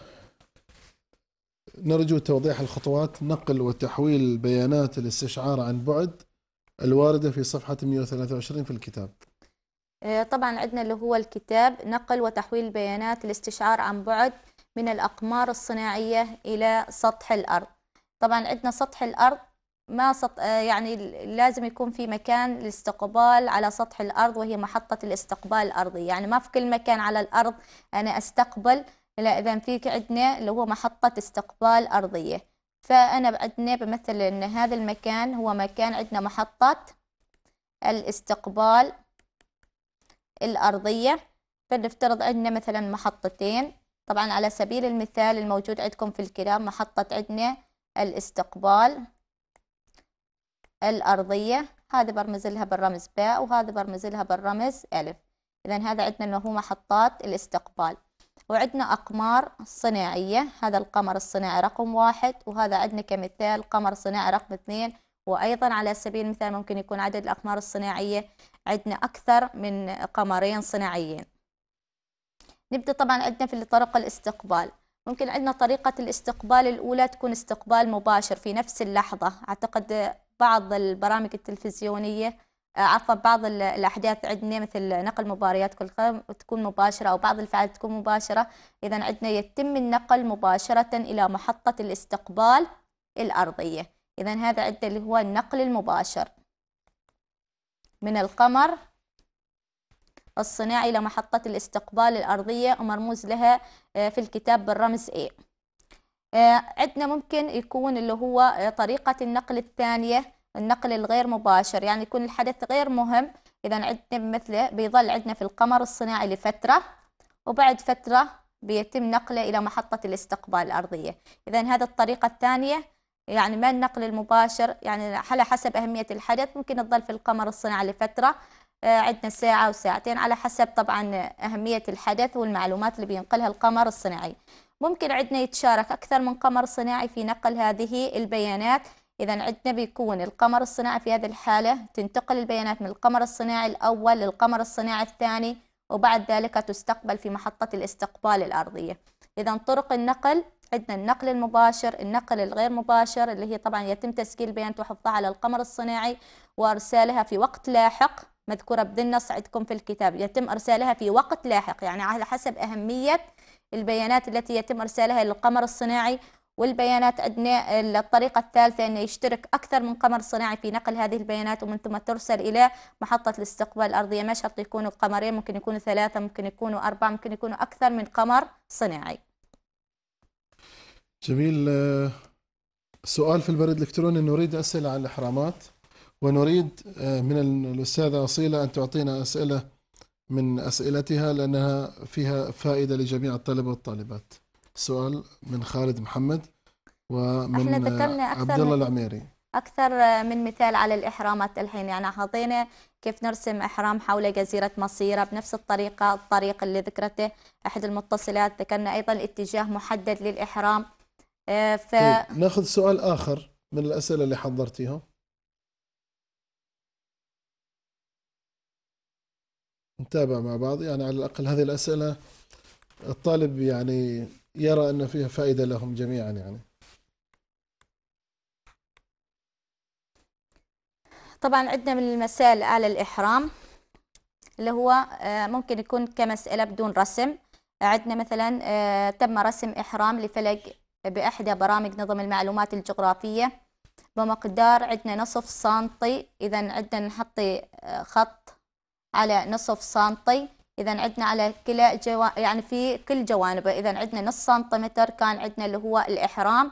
نرجو توضيح الخطوات نقل وتحويل بيانات الاستشعار عن بعد الواردة في صفحة 123 في الكتاب آه، طبعا عندنا اللي هو الكتاب نقل وتحويل البيانات الاستشعار عن بعد من الأقمار الصناعية إلى سطح الأرض طبعا عندنا سطح الأرض ما سط... آه، يعني لازم يكون في مكان الاستقبال على سطح الأرض وهي محطة الاستقبال الأرضي يعني ما في كل مكان على الأرض أنا أستقبل لا إذا في عندنا اللي هو محطة استقبال أرضية فأنا عندنا بمثل أن هذا المكان هو مكان عندنا محطة الاستقبال الأرضية فلنفترض أن مثلا محطتين طبعا على سبيل المثال الموجود عندكم في الكلام محطة عندنا الاستقبال الأرضية هذا برمز لها بالرمز باء وهذا برمز لها بالرمز ألف إذا هذا عندنا أنه هو محطات الاستقبال وعندنا أقمار صناعية هذا القمر الصناعي رقم واحد وهذا عندنا كمثال قمر صناعي رقم اثنين وأيضا على سبيل المثال ممكن يكون عدد الأقمار الصناعية عندنا أكثر من قمرين صناعيين نبدأ طبعا عندنا في طرق الاستقبال ممكن عندنا طريقة الاستقبال الأولى تكون استقبال مباشر في نفس اللحظة أعتقد بعض البرامج التلفزيونية آه، عفوا بعض الأحداث عندنا مثل نقل مباريات كل قدم تكون مباشرة أو بعض الفعاليات تكون مباشرة إذا عندنا يتم النقل مباشرة إلى محطة الاستقبال الأرضية إذا هذا عندنا اللي هو النقل المباشر من القمر الصناعي لمحطة الاستقبال الأرضية ومرموز لها آه، في الكتاب بالرمز A آه، عندنا ممكن يكون اللي هو آه، طريقة النقل الثانية النقل الغير مباشر يعني يكون الحدث غير مهم إذا عندنا مثله بيظل عندنا في القمر الصناعي لفترة وبعد فترة بيتم نقله إلى محطة الاستقبال الأرضية إذا هذا الطريقة الثانية يعني ما النقل المباشر يعني على حسب أهمية الحدث ممكن تظل في القمر الصناعي لفترة آه، عندنا ساعة أو ساعتين على حسب طبعا أهمية الحدث والمعلومات اللي بينقلها القمر الصناعي ممكن عندنا يتشارك أكثر من قمر صناعي في نقل هذه البيانات إذا عندنا بيكون القمر الصناعي في هذه الحالة تنتقل البيانات من القمر الصناعي الأول للقمر الصناعي الثاني وبعد ذلك تستقبل في محطة الاستقبال الأرضية إذا طرق النقل عندنا النقل المباشر النقل الغير مباشر اللي هي طبعا يتم تسجيل بيانات وحفظها على القمر الصناعي وارسالها في وقت لاحق مذكوره بذي النص عندكم في الكتاب يتم ارسالها في وقت لاحق يعني على حسب اهميه البيانات التي يتم ارسالها للقمر الصناعي والبيانات أدنى الطريقة الثالثة أنه يشترك أكثر من قمر صناعي في نقل هذه البيانات ومن ثم ترسل إلى محطة الاستقبال الأرضية ما شرط يكونوا قمرين ممكن يكونوا ثلاثة ممكن يكونوا أربعة ممكن يكونوا أكثر من قمر صناعي جميل آه، سؤال في البريد الإلكتروني نريد أسئلة عن الإحرامات ونريد آه، من الأستاذة أصيلة أن تعطينا أسئلة من أسئلتها لأنها فيها فائدة لجميع الطلبة والطالبات سؤال من خالد محمد ومن آه، عبد الله العميري أكثر من مثال على الإحرامات الحين يعني حاطينه كيف نرسم إحرام حول جزيرة مصيرة بنفس الطريقة الطريق اللي ذكرته أحد المتصلات ذكرنا أيضا اتجاه محدد للإحرام آه، ف... طيب. ناخذ سؤال آخر من الأسئلة اللي حضرتيها نتابع مع بعض يعني على الأقل هذه الأسئلة الطالب يعني يرى أن فيها فائدة لهم جميعا يعني طبعا عندنا من المسائل آل الإحرام اللي هو آه، ممكن يكون كمسألة بدون رسم عندنا مثلا آه، تم رسم إحرام لفلك بإحدى برامج نظم المعلومات الجغرافية بمقدار عندنا نصف سنتي إذا عندنا نحطي آه، خط على نصف سنتي إذا عندنا على كلا جو... يعني في كل جوانبه إذا عندنا نص سنتيمتر كان عندنا اللي هو الإحرام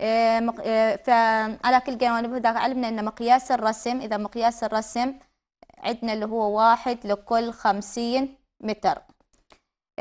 آه، آه، فعلى كل جوانبه إذا علمنا أن مقياس الرسم إذا مقياس الرسم عندنا اللي هو واحد لكل خمسين متر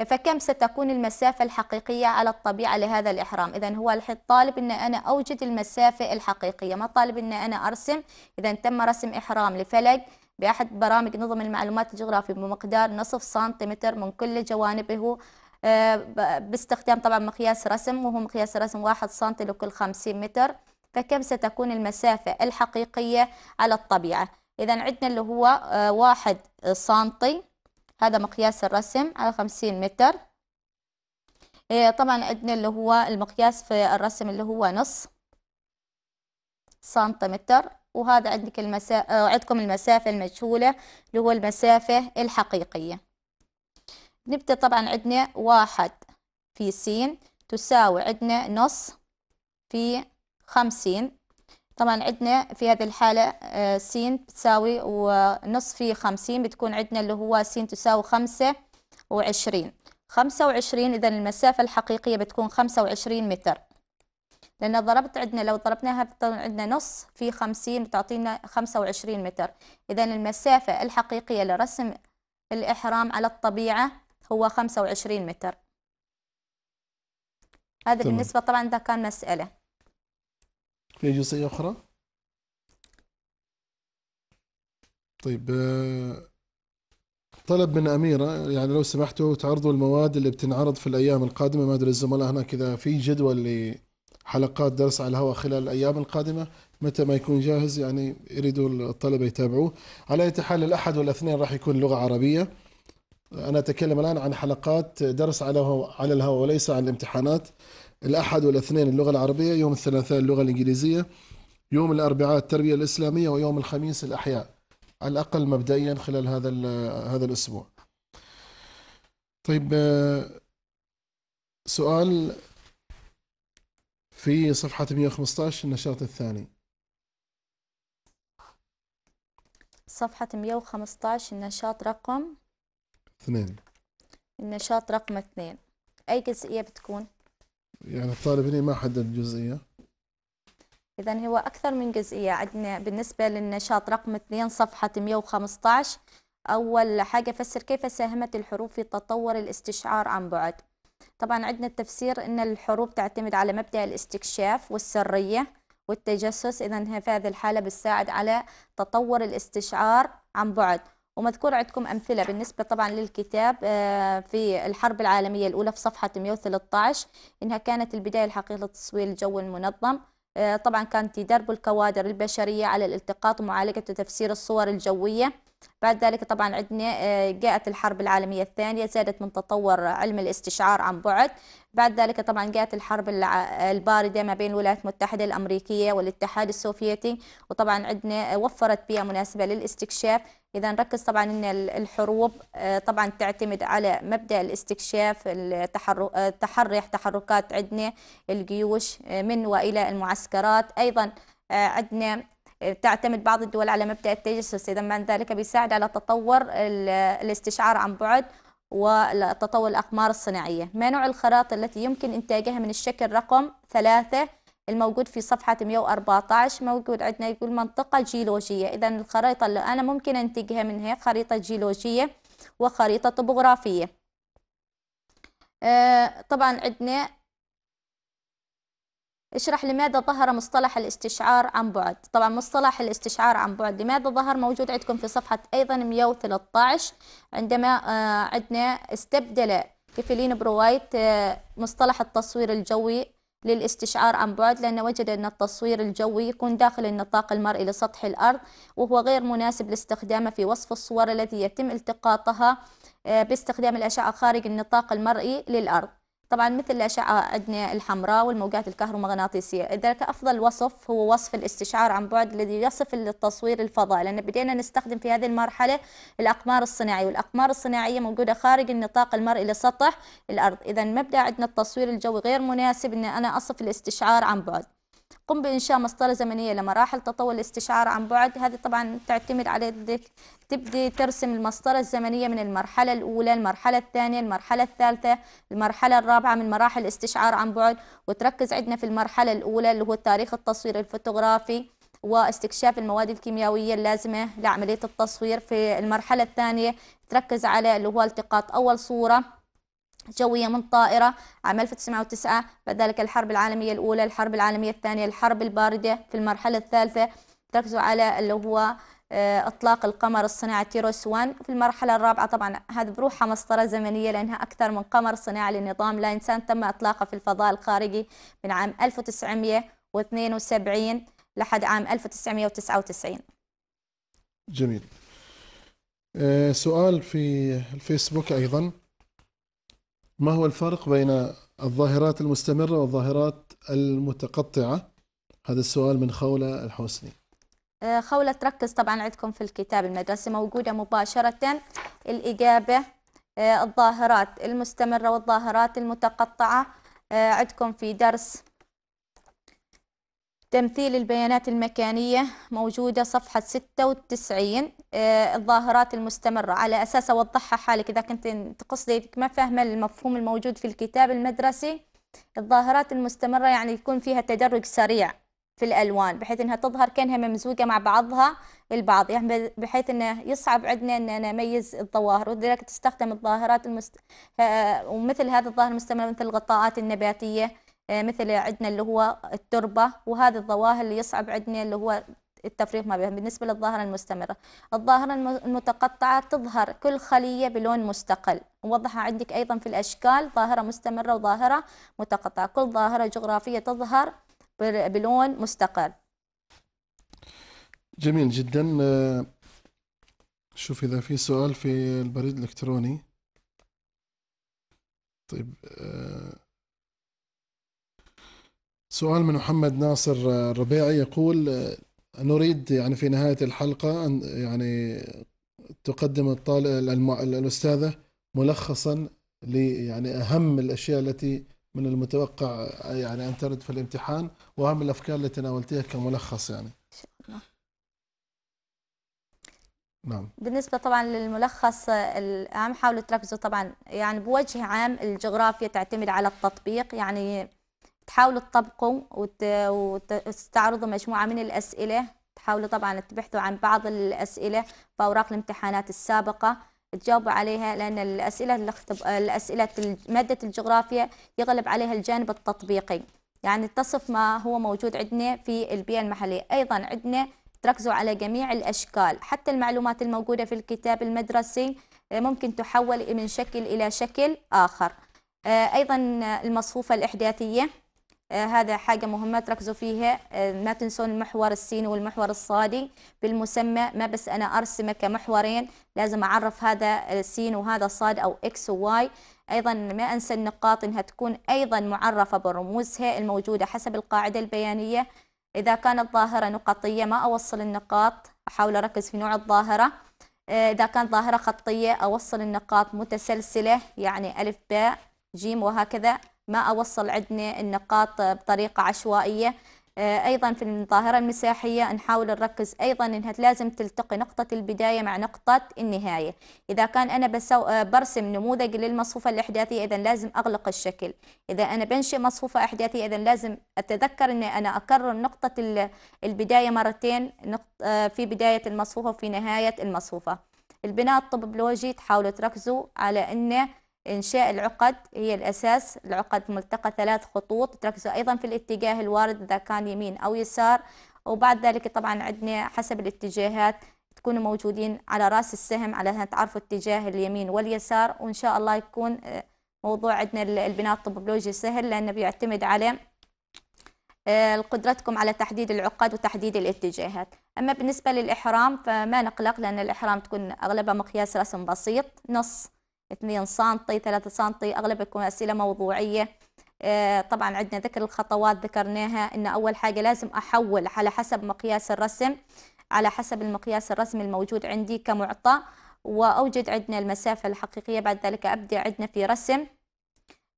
فكم ستكون المسافة الحقيقية على الطبيعة لهذا الإحرام إذا هو طالب أن أنا أوجد المسافة الحقيقية ما طالب أن أنا أرسم إذا تم رسم إحرام لفلك بأحد برامج نظم المعلومات الجغرافي بمقدار نصف سنتيمتر من كل جوانبه آه، باستخدام طبعا مقياس رسم وهو مقياس رسم واحد سنتي لكل خمسين متر فكم ستكون المسافة الحقيقية على الطبيعة إذا عندنا اللي هو آه، واحد سنتي هذا مقياس الرسم على خمسين متر إيه، طبعا عندنا اللي هو المقياس في الرسم اللي هو نص سنتيمتر وهذا عندك المسا... آه، عندكم المسافة المجهولة اللي هو المسافة الحقيقية نبدأ طبعا عندنا واحد في س تساوي عندنا نص في خمسين طبعا عندنا في هذه الحالة آه، س بتساوي ونص في خمسين بتكون عندنا اللي هو س تساوي خمسة وعشرين خمسة وعشرين إذا المسافة الحقيقية بتكون خمسة وعشرين متر لأن ضربت عندنا لو ضربناها بتطلع عندنا نص في خمسين بتعطينا خمسة وعشرين متر إذا المسافة الحقيقية لرسم الإحرام على الطبيعة هو خمسة وعشرين متر هذا بالنسبة طبعا ده كان مسألة في جزئية أخرى طيب آه، طلب من أميرة يعني لو سمحتوا تعرضوا المواد اللي بتنعرض في الأيام القادمة ما أدري الزملاء هناك إذا في جدول لحلقات درس على الهواء خلال الأيام القادمة متى ما يكون جاهز يعني يريدوا الطلبة يتابعوه على أي حال الأحد والاثنين راح يكون لغة عربية أنا أتكلم الآن عن حلقات درس على على الهواء وليس عن الامتحانات الأحد والاثنين اللغة العربية يوم الثلاثاء اللغة الإنجليزية يوم الأربعاء التربية الإسلامية ويوم الخميس الأحياء على الأقل مبدئيا خلال هذا آه، هذا الأسبوع طيب آه، سؤال في صفحة 115 النشاط الثاني صفحة 115 النشاط رقم اثنين النشاط رقم اثنين أي جزئية بتكون؟ يعني الطالب هنا ما حدد جزئيه اذا هو اكثر من جزئيه عندنا بالنسبه للنشاط رقم 2 صفحه 115 اول حاجه فسر كيف ساهمت الحروف في تطور الاستشعار عن بعد طبعا عندنا التفسير ان الحروب تعتمد على مبدا الاستكشاف والسريه والتجسس اذا في هذه الحاله بتساعد على تطور الاستشعار عن بعد ومذكور عندكم أمثلة بالنسبة طبعا للكتاب آه، في الحرب العالمية الأولى في صفحة 113 إنها كانت البداية الحقيقية لتصوير الجو المنظم آه، طبعا كانت تدرب الكوادر البشرية على الالتقاط ومعالجة وتفسير الصور الجوية بعد ذلك طبعا عندنا آه، جاءت الحرب العالمية الثانية زادت من تطور علم الاستشعار عن بعد بعد ذلك طبعا جاءت الحرب الباردة ما بين الولايات المتحدة الأمريكية والاتحاد السوفيتي وطبعا عندنا وفرت بيئة مناسبة للاستكشاف إذا نركز طبعا أن الحروب آه، طبعا تعتمد على مبدأ الاستكشاف تحرك آه، تحركات عندنا الجيوش آه، من وإلى المعسكرات أيضا عندنا تعتمد بعض الدول على مبدأ التجسس إذا من ذلك بيساعد على تطور الاستشعار عن بعد وتطور الأقمار الصناعية ما نوع الخرائط التي يمكن إنتاجها من الشكل رقم ثلاثة الموجود في صفحة 114 موجود عندنا يقول منطقة جيولوجية إذا الخريطة اللي أنا ممكن أنتجها منها خريطة جيولوجية وخريطة طبوغرافية آه طبعا عندنا اشرح لماذا ظهر مصطلح الاستشعار عن بعد طبعا مصطلح الاستشعار عن بعد لماذا ظهر موجود عندكم في صفحة أيضا 113 عندما آه، عندنا استبدل كيفلين بروايت آه، مصطلح التصوير الجوي للاستشعار عن بعد لأنه وجد أن التصوير الجوي يكون داخل النطاق المرئي لسطح الأرض وهو غير مناسب لاستخدامه في وصف الصور الذي يتم التقاطها آه، باستخدام الأشعة خارج النطاق المرئي للأرض طبعا مثل الأشعة أدنى الحمراء والموجات الكهرومغناطيسية إذا افضل وصف هو وصف الاستشعار عن بعد الذي يصف التصوير الفضاء لأن بدينا نستخدم في هذه المرحلة الأقمار الصناعية والأقمار الصناعية موجودة خارج النطاق المرئي لسطح الأرض إذا مبدأ عندنا التصوير الجوي غير مناسب أن أنا أصف الاستشعار عن بعد قم بإنشاء مسطرة زمنية لمراحل تطور الاستشعار عن بعد هذه طبعا تعتمد على إنك تبدي ترسم المسطرة الزمنية من المرحلة الأولى المرحلة الثانية المرحلة الثالثة المرحلة الرابعة من مراحل الاستشعار عن بعد وتركز عندنا في المرحلة الأولى اللي هو التاريخ التصوير الفوتوغرافي واستكشاف المواد الكيميائية اللازمة لعملية التصوير في المرحلة الثانية تركز على اللي هو التقاط أول صورة جوية من طائرة عام 1909 بعد ذلك الحرب العالمية الأولى الحرب العالمية الثانية الحرب الباردة في المرحلة الثالثة ركزوا على اللي هو آه، اطلاق القمر الصناعي تيروس 1 في المرحله الرابعه طبعا هذا بروحها مسطره زمنيه لانها اكثر من قمر صناعي للنظام لا انسان تم اطلاقه في الفضاء الخارجي من عام 1972 لحد عام 1999 جميل آه، سؤال في الفيسبوك ايضا ما هو الفرق بين الظاهرات المستمرة والظاهرات المتقطعة هذا السؤال من خولة الحوسني آه، خولة تركز طبعا عندكم في الكتاب المدرسي موجودة مباشرة الإجابة آه، الظاهرات المستمرة والظاهرات المتقطعة آه، عندكم في درس تمثيل البيانات المكانية موجودة صفحة 96 آه، الظاهرات المستمرة على أساس أوضحها حالك إذا كنت تقصدي ما فاهمة المفهوم الموجود في الكتاب المدرسي الظاهرات المستمرة يعني يكون فيها تدرج سريع في الألوان بحيث أنها تظهر كأنها ممزوجة مع بعضها البعض يعني بحيث أنه يصعب عندنا أن نميز الظواهر ولذلك تستخدم الظاهرات المست... آه، ومثل هذا الظاهر المستمر مثل الغطاءات النباتية آه، مثل عندنا اللي هو التربة وهذه الظواهر اللي يصعب عندنا اللي هو التفريق ما بينها بالنسبة للظاهرة المستمرة الظاهرة المتقطعة تظهر كل خلية بلون مستقل ووضحها عندك أيضا في الأشكال ظاهرة مستمرة وظاهرة متقطعة كل ظاهرة جغرافية تظهر بلون مستقل جميل جدا آه، شوف إذا في سؤال في البريد الإلكتروني طيب آه، سؤال من محمد ناصر الربيعي يقول نريد يعني في نهاية الحلقة أن يعني تقدم الطالب الأستاذة ملخصا يعني أهم الأشياء التي من المتوقع يعني أن ترد في الامتحان وأهم الأفكار التي ناولتها كملخص يعني إن شاء الله نعم بالنسبة طبعا للملخص العام حاولوا تركزوا طبعا يعني بوجه عام الجغرافيا تعتمد على التطبيق يعني تحاولوا تطبقوا وتستعرضوا مجموعة من الأسئلة تحاولوا طبعا تبحثوا عن بعض الأسئلة في أوراق الامتحانات السابقة تجاوبوا عليها لأن الأسئلة الاختب... الأسئلة مادة الجغرافيا يغلب عليها الجانب التطبيقي يعني تصف ما هو موجود عندنا في البيئة المحلية أيضا عندنا تركزوا على جميع الأشكال حتى المعلومات الموجودة في الكتاب المدرسي ممكن تحول من شكل إلى شكل آخر آه، أيضا المصفوفة الإحداثية آه، هذا حاجة مهمة تركزوا فيها آه، ما تنسون المحور السيني والمحور الصادي بالمسمى ما بس أنا أرسمه كمحورين لازم أعرف هذا السين وهذا الصاد أو إكس وواي أيضا ما أنسى النقاط أنها تكون أيضا معرفة برموزها الموجودة حسب القاعدة البيانية إذا كانت ظاهرة نقطية ما أوصل النقاط أحاول أركز في نوع الظاهرة آه، إذا كانت ظاهرة خطية أوصل النقاط متسلسلة يعني ألف باء جيم وهكذا ما أوصل عندنا النقاط بطريقة عشوائية آه، أيضا في الظاهرة المساحية نحاول نركز أيضا أنها لازم تلتقي نقطة البداية مع نقطة النهاية إذا كان أنا بسو... آه، برسم نموذج للمصفوفة الأحداثية إذا لازم أغلق الشكل إذا أنا بنشئ مصفوفة أحداثية إذا لازم أتذكر أني أنا أكرر نقطة البداية مرتين نقطة آه، في بداية المصفوفة وفي نهاية المصفوفة البناء الطبولوجي تحاولوا تركزوا على أنه إنشاء العقد هي الأساس العقد ملتقى ثلاث خطوط تركزوا أيضا في الاتجاه الوارد إذا كان يمين أو يسار وبعد ذلك طبعا عندنا حسب الاتجاهات تكونوا موجودين على رأس السهم على تعرفوا اتجاه اليمين واليسار وإن شاء الله يكون آه، موضوع عندنا البناء الطبولوجي سهل لأنه بيعتمد على آه، قدرتكم على تحديد العقد وتحديد الاتجاهات أما بالنسبة للإحرام فما نقلق لأن الإحرام تكون أغلبها مقياس رسم بسيط نص 2 سم 3 سم اغلبها تكون اسئله موضوعيه آه، طبعا عندنا ذكر الخطوات ذكرناها ان اول حاجه لازم احول على حسب مقياس الرسم على حسب المقياس الرسمي الموجود عندي كمعطى واوجد عندنا المسافه الحقيقيه بعد ذلك ابدا عندنا في رسم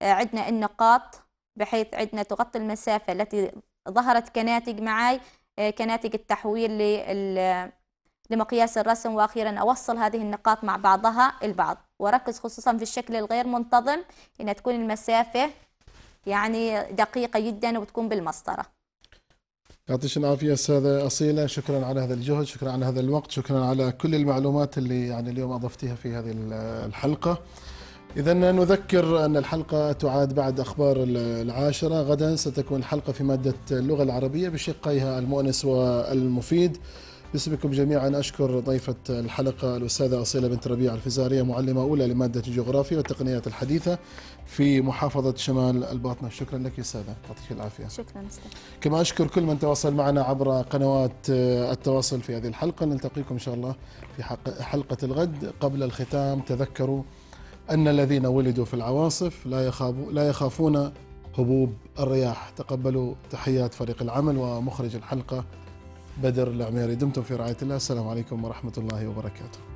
آه، عندنا النقاط بحيث عندنا تغطي المسافه التي ظهرت كناتج معي آه، كناتج التحويل لمقياس الرسم واخيرا اوصل هذه النقاط مع بعضها البعض وركز خصوصا في الشكل الغير منتظم إن تكون المسافة يعني دقيقة جدا وتكون بالمسطرة يعطيك العافية أستاذة أصيلة شكرا على هذا الجهد شكرا على هذا الوقت شكرا على كل المعلومات اللي يعني اليوم أضفتيها في هذه الحلقة إذا نذكر أن الحلقة تعاد بعد أخبار العاشرة غدا ستكون الحلقة في مادة اللغة العربية بشقيها المؤنس والمفيد باسمكم جميعا أشكر ضيفة الحلقة الأستاذة أصيلة بنت ربيع الفزارية معلمة أولى لمادة الجغرافيا والتقنيات الحديثة في محافظة شمال الباطنة شكرا لك يا أستاذة يعطيك العافية شكرا أستاذ كما أشكر كل من تواصل معنا عبر قنوات آه، التواصل في هذه الحلقة نلتقيكم إن شاء الله في حلقة الغد قبل الختام تذكروا أن الذين ولدوا في العواصف لا, يخافوا لا يخافون هبوب الرياح تقبلوا تحيات فريق العمل ومخرج الحلقة بدر العميري دمتم في رعاية الله السلام عليكم ورحمة الله وبركاته